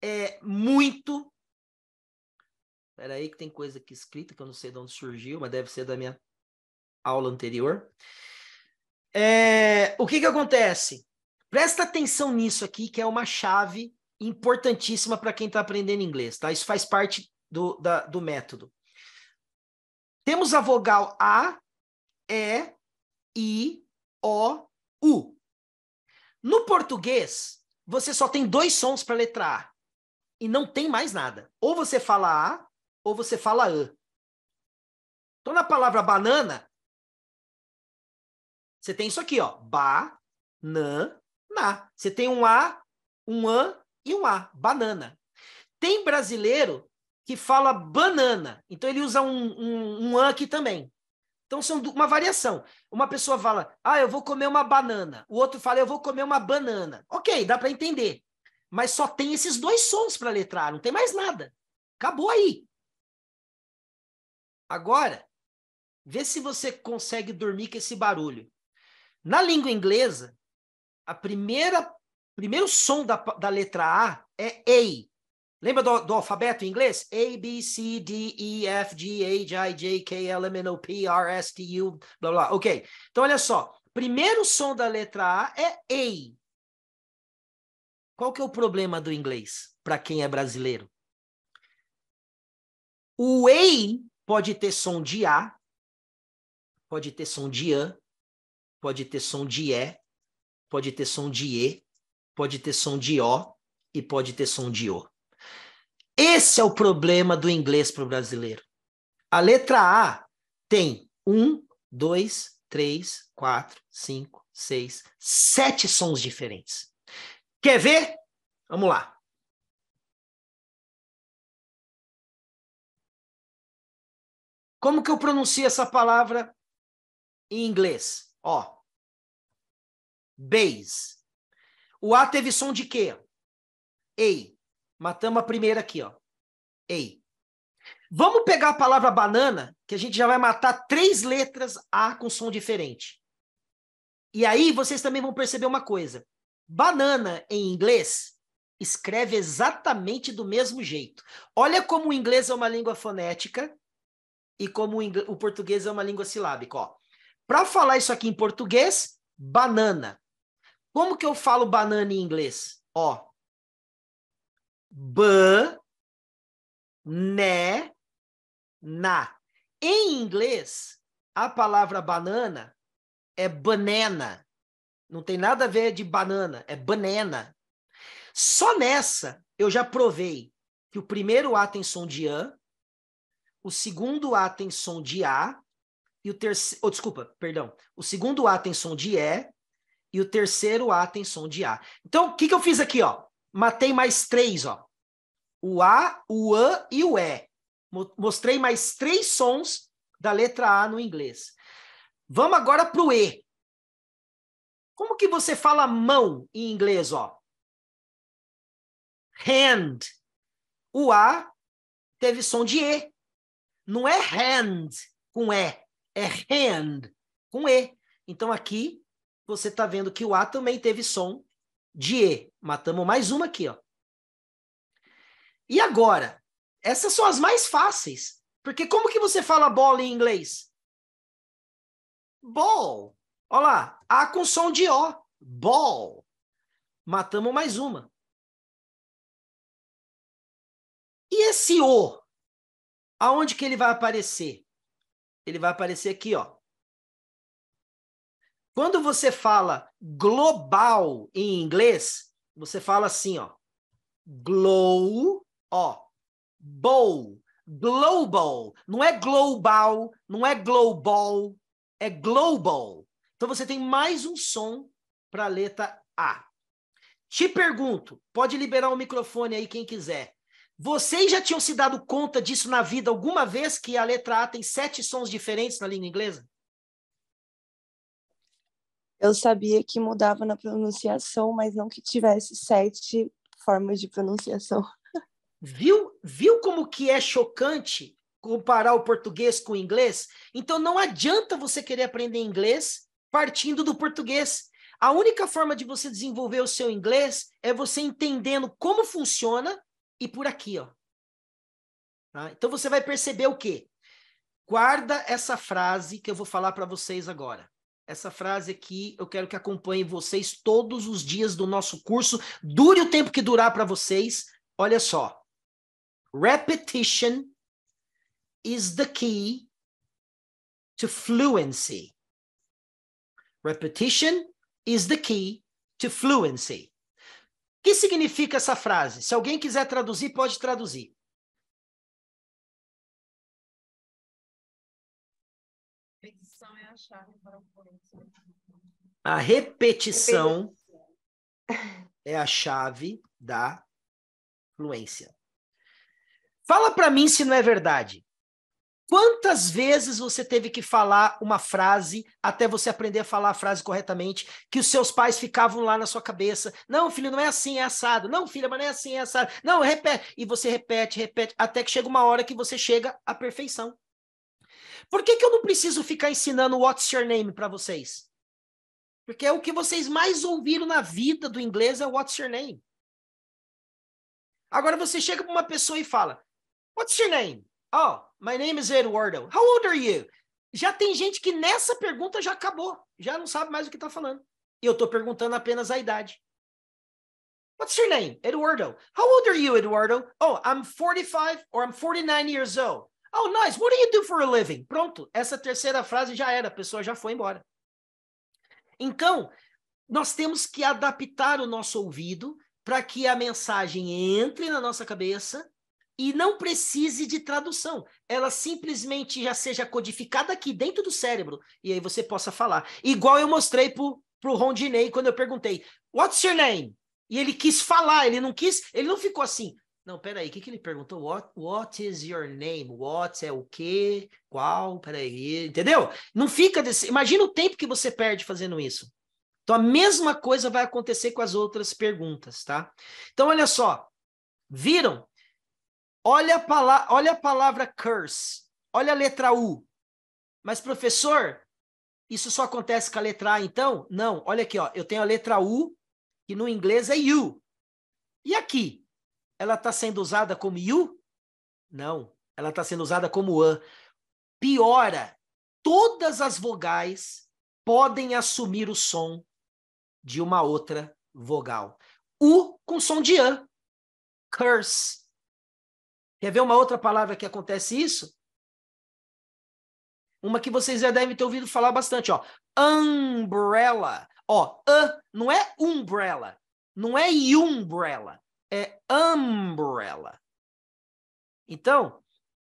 é, muito. Espera aí, que tem coisa aqui escrita que eu não sei de onde surgiu, mas deve ser da minha aula anterior. É, o que, que acontece? Presta atenção nisso aqui, que é uma chave importantíssima para quem está aprendendo inglês, tá? Isso faz parte do, da, do método. Temos a vogal A, E, I, O, U. No português, você só tem dois sons para a letra A e não tem mais nada. Ou você fala A ou você fala A. Então, na palavra banana, você tem isso aqui, ó. Ba, na, na. Você tem um A, um A e um A, banana. Tem brasileiro que fala banana, então ele usa um, um, um A aqui também. Então são uma variação. Uma pessoa fala, ah, eu vou comer uma banana. O outro fala, eu vou comer uma banana. Ok, dá para entender. Mas só tem esses dois sons para letrar, não tem mais nada. Acabou aí. Agora, vê se você consegue dormir com esse barulho. Na língua inglesa, a primeira primeiro som da, da letra A é A. Lembra do, do, alfabeto em inglês? A, B, C, D, E, F, G, H, I, J, K, L, M, N, O, P, R, S, T, U, blá, blá. Ok. Então, olha só. Primeiro som da letra A é A. Qual que é o problema do inglês para quem é brasileiro? O A pode ter som de A, pode ter som de A, pode ter som de E, pode ter som de E, pode ter som de O e pode ter som de O. Esse é o problema do inglês para o brasileiro. A letra A tem um, dois, três, quatro, cinco, seis, sete sons diferentes. Quer ver? Vamos lá. Como que eu pronuncio essa palavra em inglês? Ó. Base. O A teve som de quê? Ei. Matamos a primeira aqui, ó. Ei. Vamos pegar a palavra banana, que a gente já vai matar três letras A com som diferente. E aí vocês também vão perceber uma coisa. Banana em inglês escreve exatamente do mesmo jeito. Olha como o inglês é uma língua fonética e como o, inglês, o português é uma língua silábica. Para falar isso aqui em português, banana. Como que eu falo banana em inglês? Ó. B na. Em inglês, a palavra banana é banana. Não tem nada a ver de banana, é banana. Só nessa eu já provei que o primeiro A tem som de an, o segundo A tem som de a e o terceiro, oh, desculpa, perdão, o segundo A tem som de e é, e o terceiro A tem som de A. Então, o que, que eu fiz aqui? Ó? Matei mais três. Ó. O A, o A e o E. Mostrei mais três sons da letra A no inglês. Vamos agora para o E. Como que você fala mão em inglês? Ó? Hand. O A teve som de E. Não é hand com E, é hand com E. Então aqui você está vendo que o A também teve som de E. Matamos mais uma aqui, ó. E agora? Essas são as mais fáceis. Porque como que você fala bola em inglês? Ball. Olha lá, A com som de O. Ball. Matamos mais uma. E esse O? Aonde que ele vai aparecer? Ele vai aparecer aqui, ó. Quando você fala global em inglês, você fala assim, ó. Glow, ó. Bowl, global. Não é global, não é global, é global. Então você tem mais um som para a letra A. Te pergunto, pode liberar o microfone aí quem quiser. Vocês já tinham se dado conta disso na vida alguma vez que a letra A tem sete sons diferentes na língua inglesa? Eu sabia que mudava na pronunciação, mas não que tivesse sete formas de pronunciação. Viu? Viu como que é chocante comparar o português com o inglês? Então não adianta você querer aprender inglês partindo do português. A única forma de você desenvolver o seu inglês é você entendendo como funciona e por aqui, ó. Tá? Então você vai perceber o quê? Guarda essa frase que eu vou falar para vocês agora. Essa frase aqui eu quero que acompanhe vocês todos os dias do nosso curso, dure o tempo que durar para vocês. Olha só. Repetition is the key to fluency. Repetition is the key to fluency. O que significa essa frase? Se alguém quiser traduzir, pode traduzir. A repetição é a chave da fluência. Fala para mim se não é verdade. Quantas vezes você teve que falar uma frase até você aprender a falar a frase corretamente, que os seus pais ficavam lá na sua cabeça? Não, filho, não é assim, é assado. Não, filha, mas não é assim, é assado. Não, repete. E você repete, repete, até que chega uma hora que você chega à perfeição. Por que, que eu não preciso ficar ensinando what's your name para vocês? Porque é o que vocês mais ouviram na vida do inglês é what's your name. Agora você chega para uma pessoa e fala: What's your name? Oh, my name is Eduardo. How old are you? Já tem gente que nessa pergunta já acabou, já não sabe mais o que está falando. E eu estou perguntando apenas a idade. What's your name? Eduardo. How old are you, Eduardo? Oh, I'm 45 or I'm 49 years old. Oh, nice. What do you do for a living? Pronto. Essa terceira frase já era. A pessoa já foi embora. Então, nós temos que adaptar o nosso ouvido para que a mensagem entre na nossa cabeça e não precise de tradução. Ela simplesmente já seja codificada aqui dentro do cérebro e aí você possa falar. Igual eu mostrei pro Ron Rondinei quando eu perguntei: "What's your name?" E ele quis falar, ele não quis, ele não ficou assim: não, peraí, o que, que ele perguntou? What, what is your name? What é o quê? Qual? Peraí, entendeu? Não fica desse... Imagina o tempo que você perde fazendo isso. Então, a mesma coisa vai acontecer com as outras perguntas, tá? Então, olha só. Viram? Olha a, pala... olha a palavra curse. Olha a letra U. Mas, professor, isso só acontece com a letra A, então? Não, olha aqui, ó. Eu tenho a letra U, que no inglês é U. E aqui? ela está sendo usada como you? Não, ela está sendo usada como an. Piora, todas as vogais podem assumir o som de uma outra vogal. U com som de an. Curse. Quer ver uma outra palavra que acontece isso? Uma que vocês já devem ter ouvido falar bastante, ó. Umbrella. Ó, a não é umbrella, não é umbrella é umbrella. Então,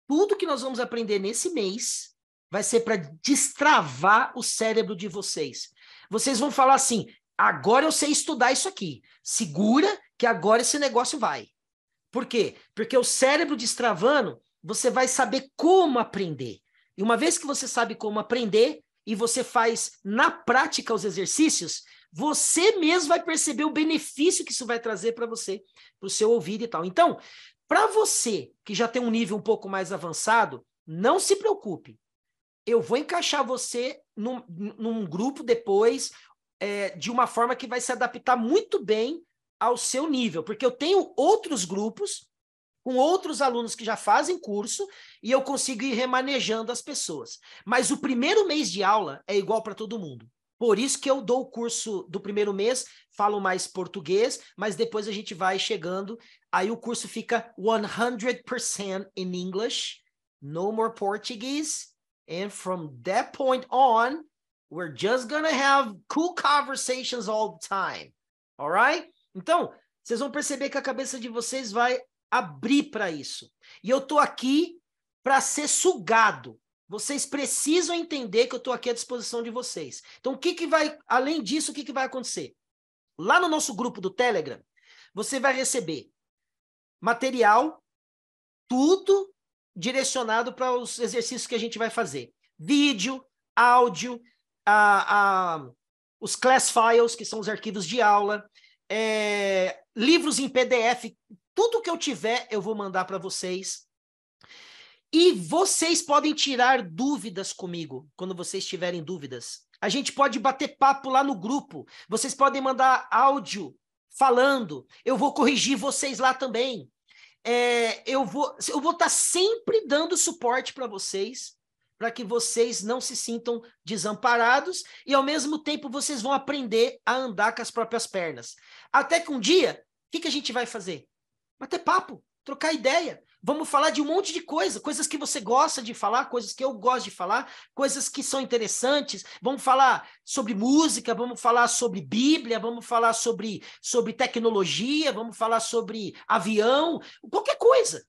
tudo que nós vamos aprender nesse mês vai ser para destravar o cérebro de vocês. Vocês vão falar assim: agora eu sei estudar isso aqui. Segura que agora esse negócio vai. Por quê? Porque o cérebro destravando, você vai saber como aprender. E uma vez que você sabe como aprender e você faz na prática os exercícios, você mesmo vai perceber o benefício que isso vai trazer para você, para o seu ouvido e tal. Então, para você que já tem um nível um pouco mais avançado, não se preocupe. Eu vou encaixar você num, num grupo depois, é, de uma forma que vai se adaptar muito bem ao seu nível, porque eu tenho outros grupos com outros alunos que já fazem curso e eu consigo ir remanejando as pessoas. Mas o primeiro mês de aula é igual para todo mundo. Por isso que eu dou o curso do primeiro mês, falo mais português, mas depois a gente vai chegando, aí o curso fica 100% in English, no more Portuguese, and from that point on, we're just gonna have cool conversations all the time. All right? Então, vocês vão perceber que a cabeça de vocês vai abrir para isso. E eu tô aqui para ser sugado. Vocês precisam entender que eu estou aqui à disposição de vocês. Então, o que, que vai, além disso, o que, que vai acontecer? Lá no nosso grupo do Telegram, você vai receber material, tudo direcionado para os exercícios que a gente vai fazer: vídeo, áudio, a, a, os class files, que são os arquivos de aula, é, livros em PDF, tudo que eu tiver eu vou mandar para vocês. E vocês podem tirar dúvidas comigo quando vocês tiverem dúvidas. A gente pode bater papo lá no grupo. Vocês podem mandar áudio falando. Eu vou corrigir vocês lá também. É, eu vou eu vou estar tá sempre dando suporte para vocês para que vocês não se sintam desamparados e ao mesmo tempo vocês vão aprender a andar com as próprias pernas. Até que um dia, o que, que a gente vai fazer? Bater papo, trocar ideia. Vamos falar de um monte de coisa, coisas que você gosta de falar, coisas que eu gosto de falar, coisas que são interessantes. Vamos falar sobre música, vamos falar sobre Bíblia, vamos falar sobre, sobre tecnologia, vamos falar sobre avião, qualquer coisa.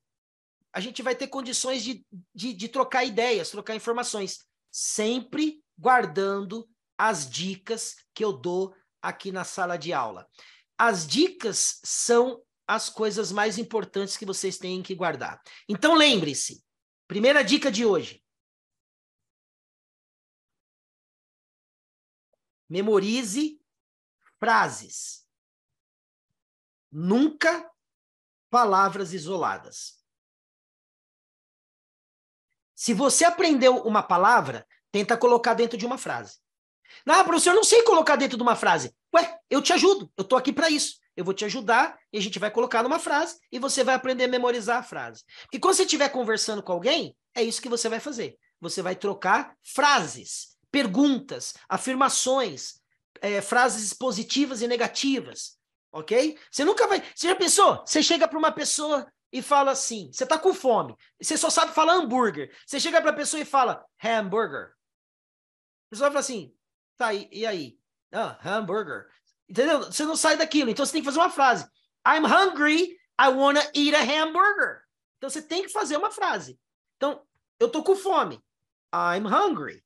A gente vai ter condições de, de, de trocar ideias, trocar informações, sempre guardando as dicas que eu dou aqui na sala de aula. As dicas são as coisas mais importantes que vocês têm que guardar. Então lembre-se, primeira dica de hoje. Memorize frases. Nunca palavras isoladas. Se você aprendeu uma palavra, tenta colocar dentro de uma frase. Ah, professor, eu não sei colocar dentro de uma frase. Ué, eu te ajudo, eu estou aqui para isso eu vou te ajudar e a gente vai colocar numa frase e você vai aprender a memorizar a frase. E quando você estiver conversando com alguém, é isso que você vai fazer. Você vai trocar frases, perguntas, afirmações, é, frases positivas e negativas, ok? Você nunca vai. Você já pensou? Você chega para uma pessoa e fala assim: você está com fome, você só sabe falar hambúrguer. Você chega para a pessoa e fala hambúrguer. A pessoa fala assim: tá, e, e aí? Ah, hambúrguer. Entendeu? Você não sai daquilo. Então você tem que fazer uma frase. I'm hungry, I wanna eat a hamburger. Então você tem que fazer uma frase. Então, eu tô com fome. I'm hungry.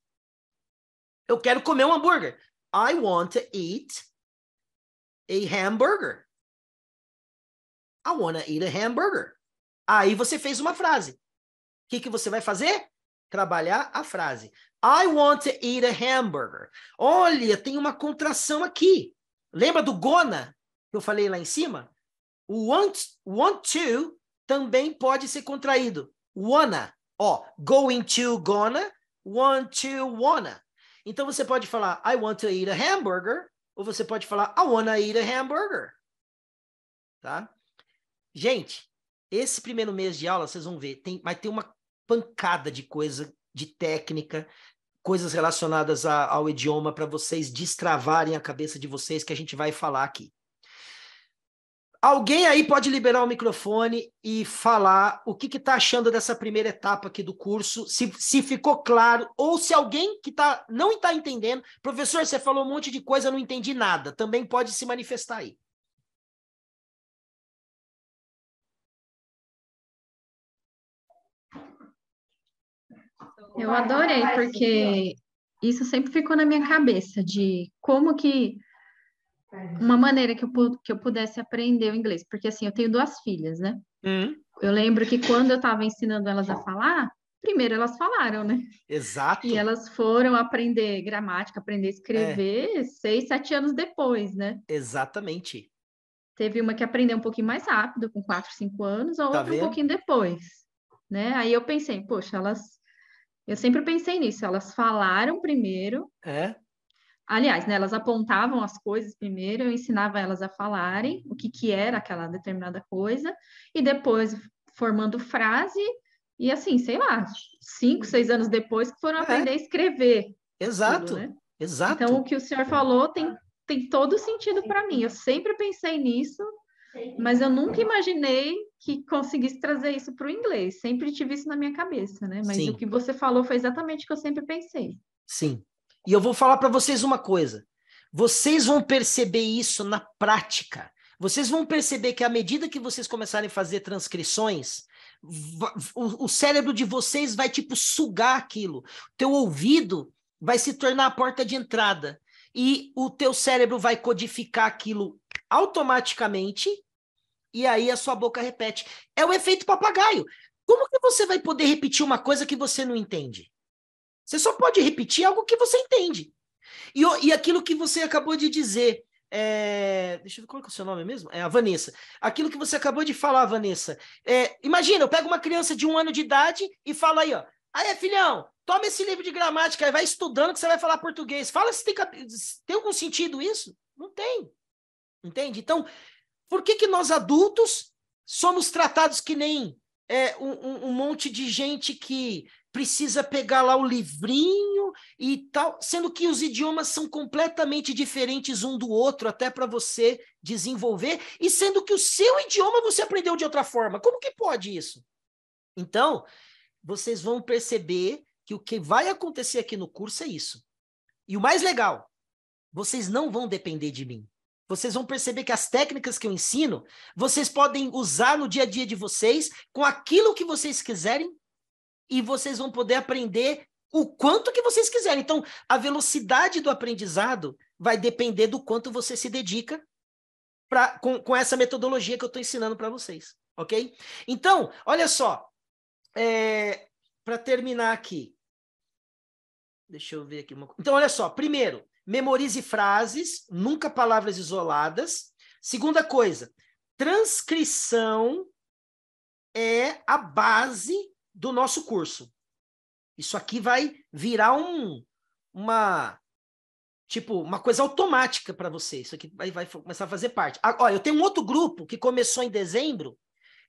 Eu quero comer um hambúrguer. I want to eat a hamburger. I wanna eat a hamburger. Aí você fez uma frase. O que, que você vai fazer? Trabalhar a frase. I want to eat a hamburger. Olha, tem uma contração aqui. Lembra do gonna que eu falei lá em cima? O want, want to também pode ser contraído. Wanna, ó, going to, gonna, want to, wanna. Então você pode falar I want to eat a hamburger ou você pode falar I wanna eat a hamburger. Tá? Gente, esse primeiro mês de aula vocês vão ver, tem, mas tem uma pancada de coisa de técnica, coisas relacionadas a, ao idioma para vocês destravarem a cabeça de vocês que a gente vai falar aqui. Alguém aí pode liberar o microfone e falar o que está achando dessa primeira etapa aqui do curso, se, se ficou claro, ou se alguém que tá, não está entendendo, professor, você falou um monte de coisa, não entendi nada, também pode se manifestar aí. Eu adorei, porque isso sempre ficou na minha cabeça, de como que uma maneira que eu, que eu pudesse aprender o inglês, porque assim, eu tenho duas filhas, né? Hum. Eu lembro que quando eu estava ensinando elas a falar, primeiro elas falaram, né? Exato. E elas foram aprender gramática, aprender a escrever é. seis, sete anos depois, né? Exatamente. Teve uma que aprendeu um pouquinho mais rápido, com quatro, cinco anos, a tá outra um pouquinho depois, né? Aí eu pensei, poxa, elas eu sempre pensei nisso. Elas falaram primeiro. É. Aliás, né, elas apontavam as coisas primeiro, eu ensinava elas a falarem o que, que era aquela determinada coisa, e depois formando frase, e assim, sei lá, cinco, seis anos depois que foram é. aprender a escrever. Exato, tudo, né? exato. Então, o que o senhor falou tem, tem todo sentido para mim. Eu sempre pensei nisso, mas eu nunca imaginei que conseguisse trazer isso para o inglês. Sempre tive isso na minha cabeça, né? Mas Sim. o que você falou foi exatamente o que eu sempre pensei. Sim. E eu vou falar para vocês uma coisa. Vocês vão perceber isso na prática. Vocês vão perceber que à medida que vocês começarem a fazer transcrições, o, o cérebro de vocês vai tipo sugar aquilo. O teu ouvido vai se tornar a porta de entrada e o teu cérebro vai codificar aquilo automaticamente e aí a sua boca repete. É o efeito papagaio. Como que você vai poder repetir uma coisa que você não entende? Você só pode repetir algo que você entende. E, e aquilo que você acabou de dizer, é, deixa eu ver é qual é o seu nome mesmo? É a Vanessa. Aquilo que você acabou de falar, Vanessa. É, imagina, eu pego uma criança de um ano de idade e falo aí, ó. Aí, filhão, toma esse livro de gramática e vai estudando que você vai falar português. Fala se tem, tem algum sentido isso? Não tem. Entende? Então, por que, que nós adultos somos tratados que nem é, um, um monte de gente que precisa pegar lá o livrinho e tal, sendo que os idiomas são completamente diferentes um do outro, até para você desenvolver, e sendo que o seu idioma você aprendeu de outra forma. Como que pode isso? Então, vocês vão perceber que o que vai acontecer aqui no curso é isso. E o mais legal, vocês não vão depender de mim. Vocês vão perceber que as técnicas que eu ensino, vocês podem usar no dia a dia de vocês, com aquilo que vocês quiserem, e vocês vão poder aprender o quanto que vocês quiserem. Então, a velocidade do aprendizado vai depender do quanto você se dedica pra, com, com essa metodologia que eu estou ensinando para vocês, ok? Então, olha só, é, para terminar aqui, deixa eu ver aqui. Uma... Então, olha só, primeiro, memorize frases, nunca palavras isoladas. Segunda coisa, transcrição é a base do nosso curso. Isso aqui vai virar um, uma tipo uma coisa automática para você. Isso aqui vai, vai começar a fazer parte. Ah, olha, eu tenho um outro grupo que começou em dezembro,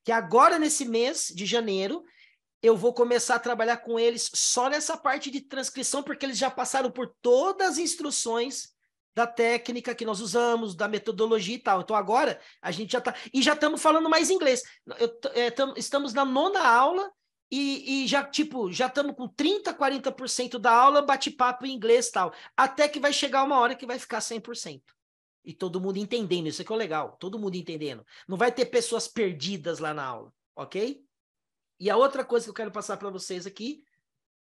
que agora nesse mês de janeiro eu vou começar a trabalhar com eles só nessa parte de transcrição, porque eles já passaram por todas as instruções da técnica que nós usamos, da metodologia e tal. Então agora a gente já está. E já estamos falando mais inglês. Eu, é, estamos na nona aula e, e já, tipo, já estamos com 30%, 40% da aula, bate-papo em inglês e tal. Até que vai chegar uma hora que vai ficar 100%. E todo mundo entendendo, isso é que é legal, todo mundo entendendo. Não vai ter pessoas perdidas lá na aula, ok? E a outra coisa que eu quero passar para vocês aqui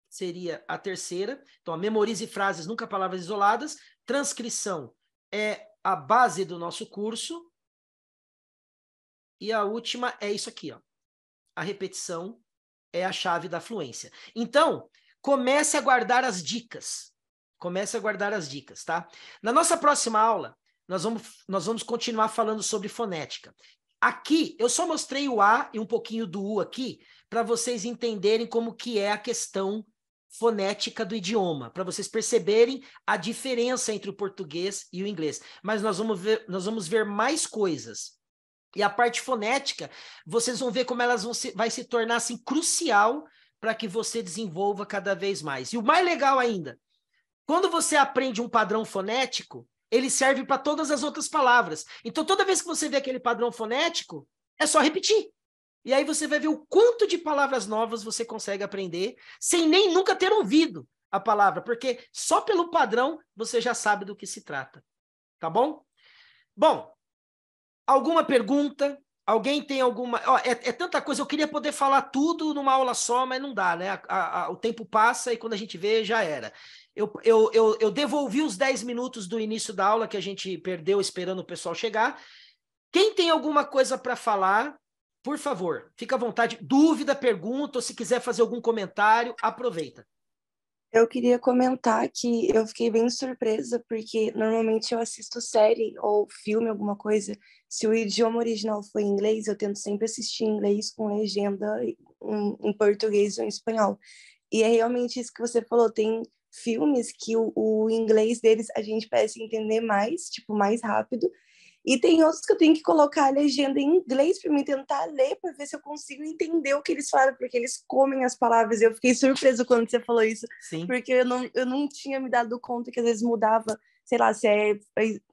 seria a terceira. Então, memorize frases, nunca palavras isoladas. Transcrição é a base do nosso curso. E a última é isso aqui, ó. A repetição é a chave da fluência. Então, comece a guardar as dicas. Comece a guardar as dicas, tá? Na nossa próxima aula, nós vamos, nós vamos continuar falando sobre fonética. Aqui, eu só mostrei o A e um pouquinho do U aqui, para vocês entenderem como que é a questão fonética do idioma, para vocês perceberem a diferença entre o português e o inglês. Mas nós vamos ver, nós vamos ver mais coisas. E a parte fonética, vocês vão ver como elas vão se, vai se tornar assim, crucial para que você desenvolva cada vez mais. E o mais legal ainda, quando você aprende um padrão fonético, ele serve para todas as outras palavras. Então, toda vez que você vê aquele padrão fonético, é só repetir. E aí você vai ver o quanto de palavras novas você consegue aprender sem nem nunca ter ouvido a palavra, porque só pelo padrão você já sabe do que se trata. Tá bom? Bom, alguma pergunta? Alguém tem alguma. Ó, é, é, tanta coisa, eu queria poder falar tudo numa aula só, mas não dá, né? A, a, a, o tempo passa e quando a gente vê, já era eu, eu, eu, eu devolvi os 10 minutos do início da aula que a gente perdeu esperando o pessoal chegar. Quem tem alguma coisa para falar, por favor, fica à vontade. Dúvida, pergunta, ou se quiser fazer algum comentário, aproveita. Eu queria comentar que eu fiquei bem surpresa, porque normalmente eu assisto série ou filme, alguma coisa. Se o idioma original foi em inglês, eu tento sempre assistir em inglês com legenda em, em português ou em espanhol. E é realmente isso que você falou: tem filmes que o, o inglês deles a gente parece entender mais, tipo, mais rápido. E tem outros que eu tenho que colocar a legenda em inglês para me tentar ler, para ver se eu consigo entender o que eles falam, porque eles comem as palavras. Eu fiquei surpresa quando você falou isso, Sim. porque eu não, eu não tinha me dado conta que às vezes mudava, sei lá, se é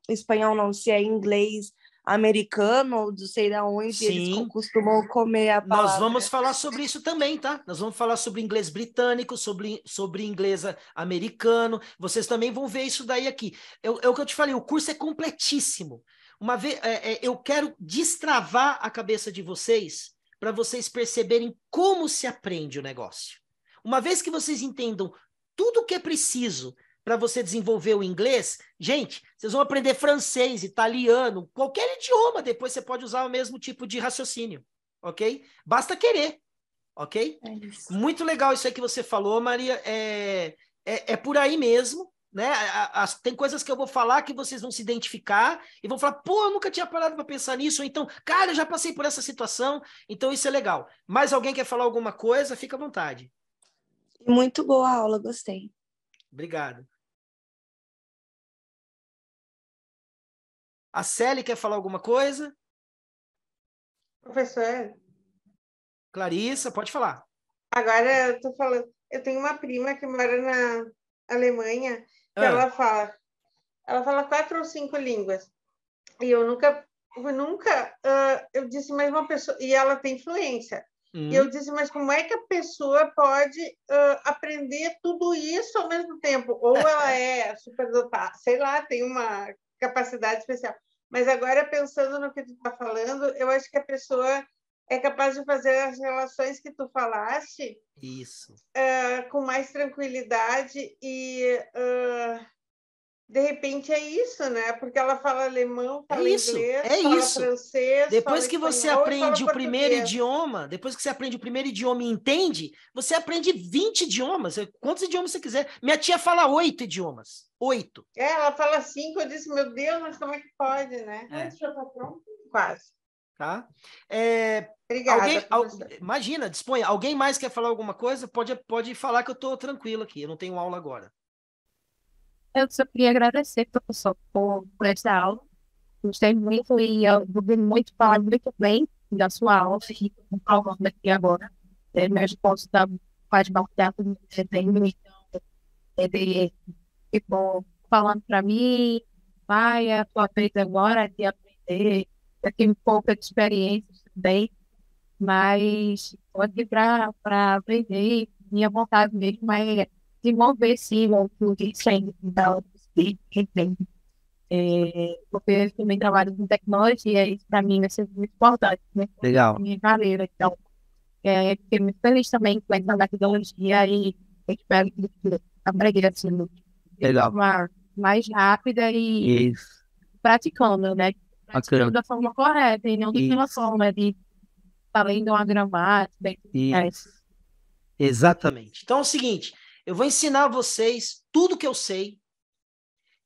espanhol não, se é inglês, americano ou não sei da onde Sim. eles costumam comer a palavra. Nós vamos falar sobre isso também, tá? Nós vamos falar sobre inglês britânico, sobre, sobre inglês americano. Vocês também vão ver isso daí aqui. Eu, é o que eu te falei, o curso é completíssimo. Uma vez, é, é, eu quero destravar a cabeça de vocês para vocês perceberem como se aprende o negócio. Uma vez que vocês entendam tudo o que é preciso para você desenvolver o inglês. Gente, vocês vão aprender francês, italiano, qualquer idioma, depois você pode usar o mesmo tipo de raciocínio, ok? Basta querer, ok? É Muito legal isso aí que você falou, Maria. É, é, é por aí mesmo, né? As, tem coisas que eu vou falar que vocês vão se identificar e vão falar, pô, eu nunca tinha parado para pensar nisso, ou então, cara, eu já passei por essa situação, então isso é legal. Mais alguém quer falar alguma coisa? Fica à vontade. Muito boa a aula, gostei. Obrigado. A Sally quer falar alguma coisa? Professor. Clarissa, pode falar. Agora eu tô falando. Eu tenho uma prima que mora na Alemanha que ah. ela fala. Ela fala quatro ou cinco línguas. E eu nunca, eu nunca, uh, eu disse, mais uma pessoa. E ela tem fluência. E eu hum. disse, mas como é que a pessoa pode uh, aprender tudo isso ao mesmo tempo? Ou ela é superdotada, sei lá, tem uma capacidade especial. Mas agora, pensando no que tu está falando, eu acho que a pessoa é capaz de fazer as relações que tu falaste Isso. Uh, com mais tranquilidade e uh, de repente é isso, né? Porque ela fala alemão, é fala é isso, inglês, é fala isso. francês. Depois que espanhol, você aprende o primeiro idioma, depois que você aprende o primeiro idioma e entende, você aprende 20 idiomas, é, quantos idiomas você quiser. Minha tia fala oito idiomas. Oito. É, ela fala cinco, eu disse, meu Deus, mas como é que pode, né? É. Mas já tá pronto? Quase. Tá? É... Obrigada. Alguém, al... Imagina, disponha. Alguém mais quer falar alguma coisa? Pode, pode falar que eu estou tranquilo aqui, eu não tenho aula agora. Eu só queria agradecer, professor, por, por aula. Gostei muito e eu ouvi muito falar muito bem da sua aula e falando aqui agora. É, meu esposo está quase baldeada com ele, então ele ficou falando para mim, vai, a tua vez agora de aprender. Eu tenho pouca experiência também, mas pode ir para aprender. Minha vontade mesmo é desenvolver sim o então, design digital, é, porque eu também trabalho com tecnologia e isso para mim vai ser muito importante, né? Legal. Minha carreira, então. É, fiquei muito feliz também com essa tecnologia e espero que a assim Legal. de forma mais rápida e isso. praticando, né? Praticando da forma correta e não de uma forma de além de uma gramática. Isso. É. Exatamente. Então é o seguinte, eu vou ensinar vocês tudo que eu sei.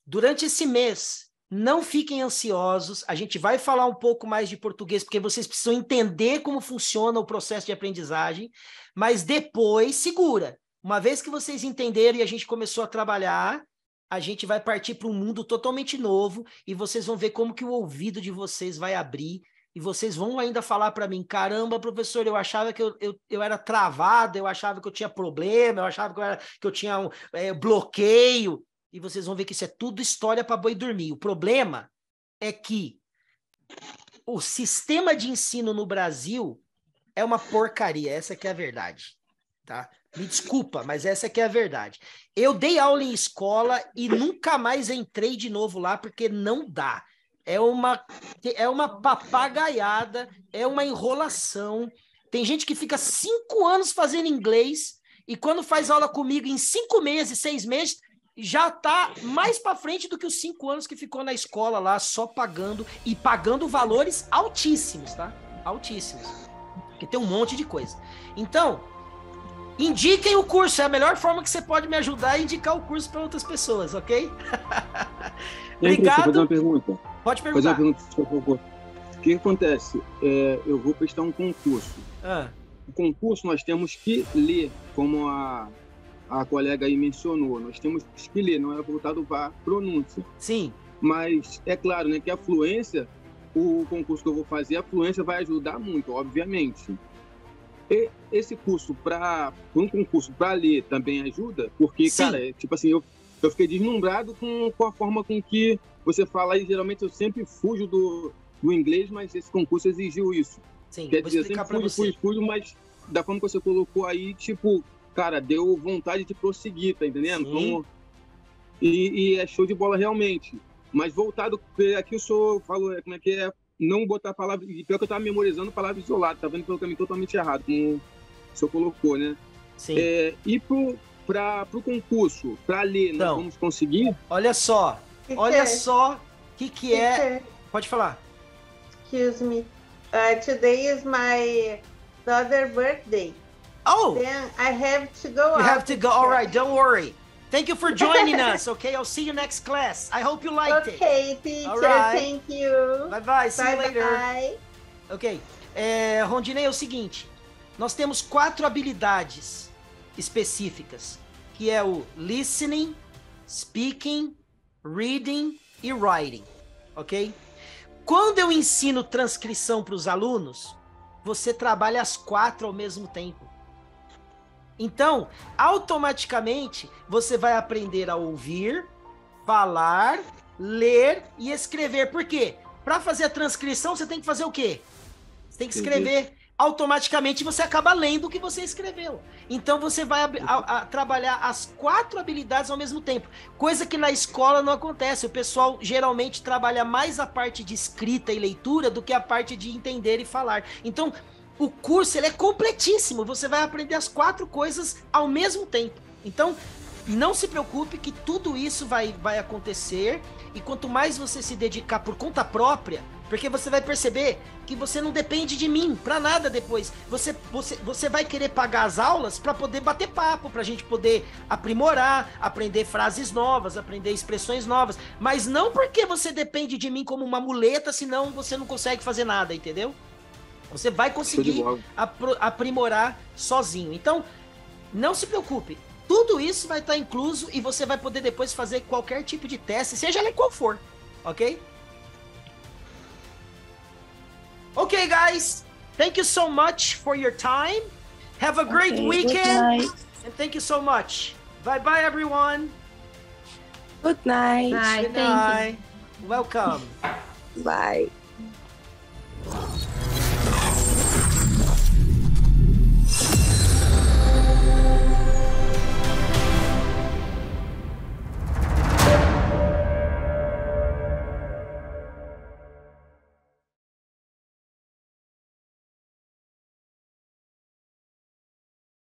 Durante esse mês, não fiquem ansiosos. A gente vai falar um pouco mais de português, porque vocês precisam entender como funciona o processo de aprendizagem. Mas depois, segura. Uma vez que vocês entenderam e a gente começou a trabalhar, a gente vai partir para um mundo totalmente novo e vocês vão ver como que o ouvido de vocês vai abrir e vocês vão ainda falar para mim: caramba, professor, eu achava que eu, eu, eu era travado, eu achava que eu tinha problema, eu achava que eu, era, que eu tinha um, é, bloqueio. E vocês vão ver que isso é tudo história para boi dormir. O problema é que o sistema de ensino no Brasil é uma porcaria, essa que é a verdade, tá? Me desculpa, mas essa que é a verdade. Eu dei aula em escola e nunca mais entrei de novo lá porque não dá é uma, é uma papagaiada, é uma enrolação. Tem gente que fica cinco anos fazendo inglês e quando faz aula comigo em cinco meses, seis meses, já está mais para frente do que os cinco anos que ficou na escola lá, só pagando e pagando valores altíssimos, tá? Altíssimos. Porque tem um monte de coisa. Então, indiquem o curso, é a melhor forma que você pode me ajudar a indicar o curso para outras pessoas, ok? Obrigado. Fazer uma pergunta. Pode é, perguntar. Fazer uma pergunta, por favor. O que acontece? É, eu vou prestar um concurso. Ah. O concurso nós temos que ler, como a, a colega aí mencionou, nós temos que ler, não é voltado para pronúncia. Sim. Mas é claro né, que a fluência, o concurso que eu vou fazer, a fluência vai ajudar muito, obviamente. E esse curso para um concurso para ler também ajuda, porque, Sim. cara, é, tipo assim, eu, eu fiquei deslumbrado com, com a forma com que você fala e geralmente eu sempre fujo do, do inglês, mas esse concurso exigiu isso. Sim, Quer dizer, eu sempre fujo, você. fujo, fujo, mas da forma que você colocou aí, tipo, cara, deu vontade de prosseguir, tá entendendo? Então, e, e, é show de bola realmente. Mas voltado, aqui o senhor falou, é, como é que é, não botar palavra, e pior que eu tava memorizando palavra isolada, tá vendo pelo caminho totalmente errado, como o senhor colocou, né? Sim. É, e pro, para pro concurso, para ler, então, nós vamos conseguir? Olha só, que Olha que é? só o que, é. que, é. Pode falar. Excuse me. Uh, today is my daughter's birthday. Oh! Then I have to go. You have to go. All right, don't worry. Thank you for joining us. Okay, I'll see you next class. I hope you liked okay, it. Okay, teacher. All right. Thank you. Bye bye. See bye, you later. Bye. Ok. É, Rondinei é o seguinte: nós temos quatro habilidades específicas, que é o listening, speaking, reading e writing, ok? Quando eu ensino transcrição para os alunos, você trabalha as quatro ao mesmo tempo. Então, automaticamente, você vai aprender a ouvir, falar, ler e escrever. Por quê? Para fazer a transcrição, você tem que fazer o quê? Você tem que escrever automaticamente você acaba lendo o que você escreveu. Então você vai a, a, a trabalhar as quatro habilidades ao mesmo tempo, coisa que na escola não acontece. O pessoal geralmente trabalha mais a parte de escrita e leitura do que a parte de entender e falar. Então o curso ele é completíssimo. Você vai aprender as quatro coisas ao mesmo tempo. Então não se preocupe que tudo isso vai, vai acontecer e quanto mais você se dedicar por conta própria porque você vai perceber que você não depende de mim para nada depois. Você, você, você vai querer pagar as aulas para poder bater papo, para a gente poder aprimorar, aprender frases novas, aprender expressões novas. Mas não porque você depende de mim como uma muleta, senão você não consegue fazer nada, entendeu? Você vai conseguir aprimorar sozinho. Então, não se preocupe. Tudo isso vai estar tá incluso e você vai poder depois fazer qualquer tipo de teste, seja ele qual for, ok? Okay, guys. Thank you so much for your time. Have a great okay, weekend. And thank you so much. Bye bye, everyone. Good night. Bye. Good night. Welcome. Bye.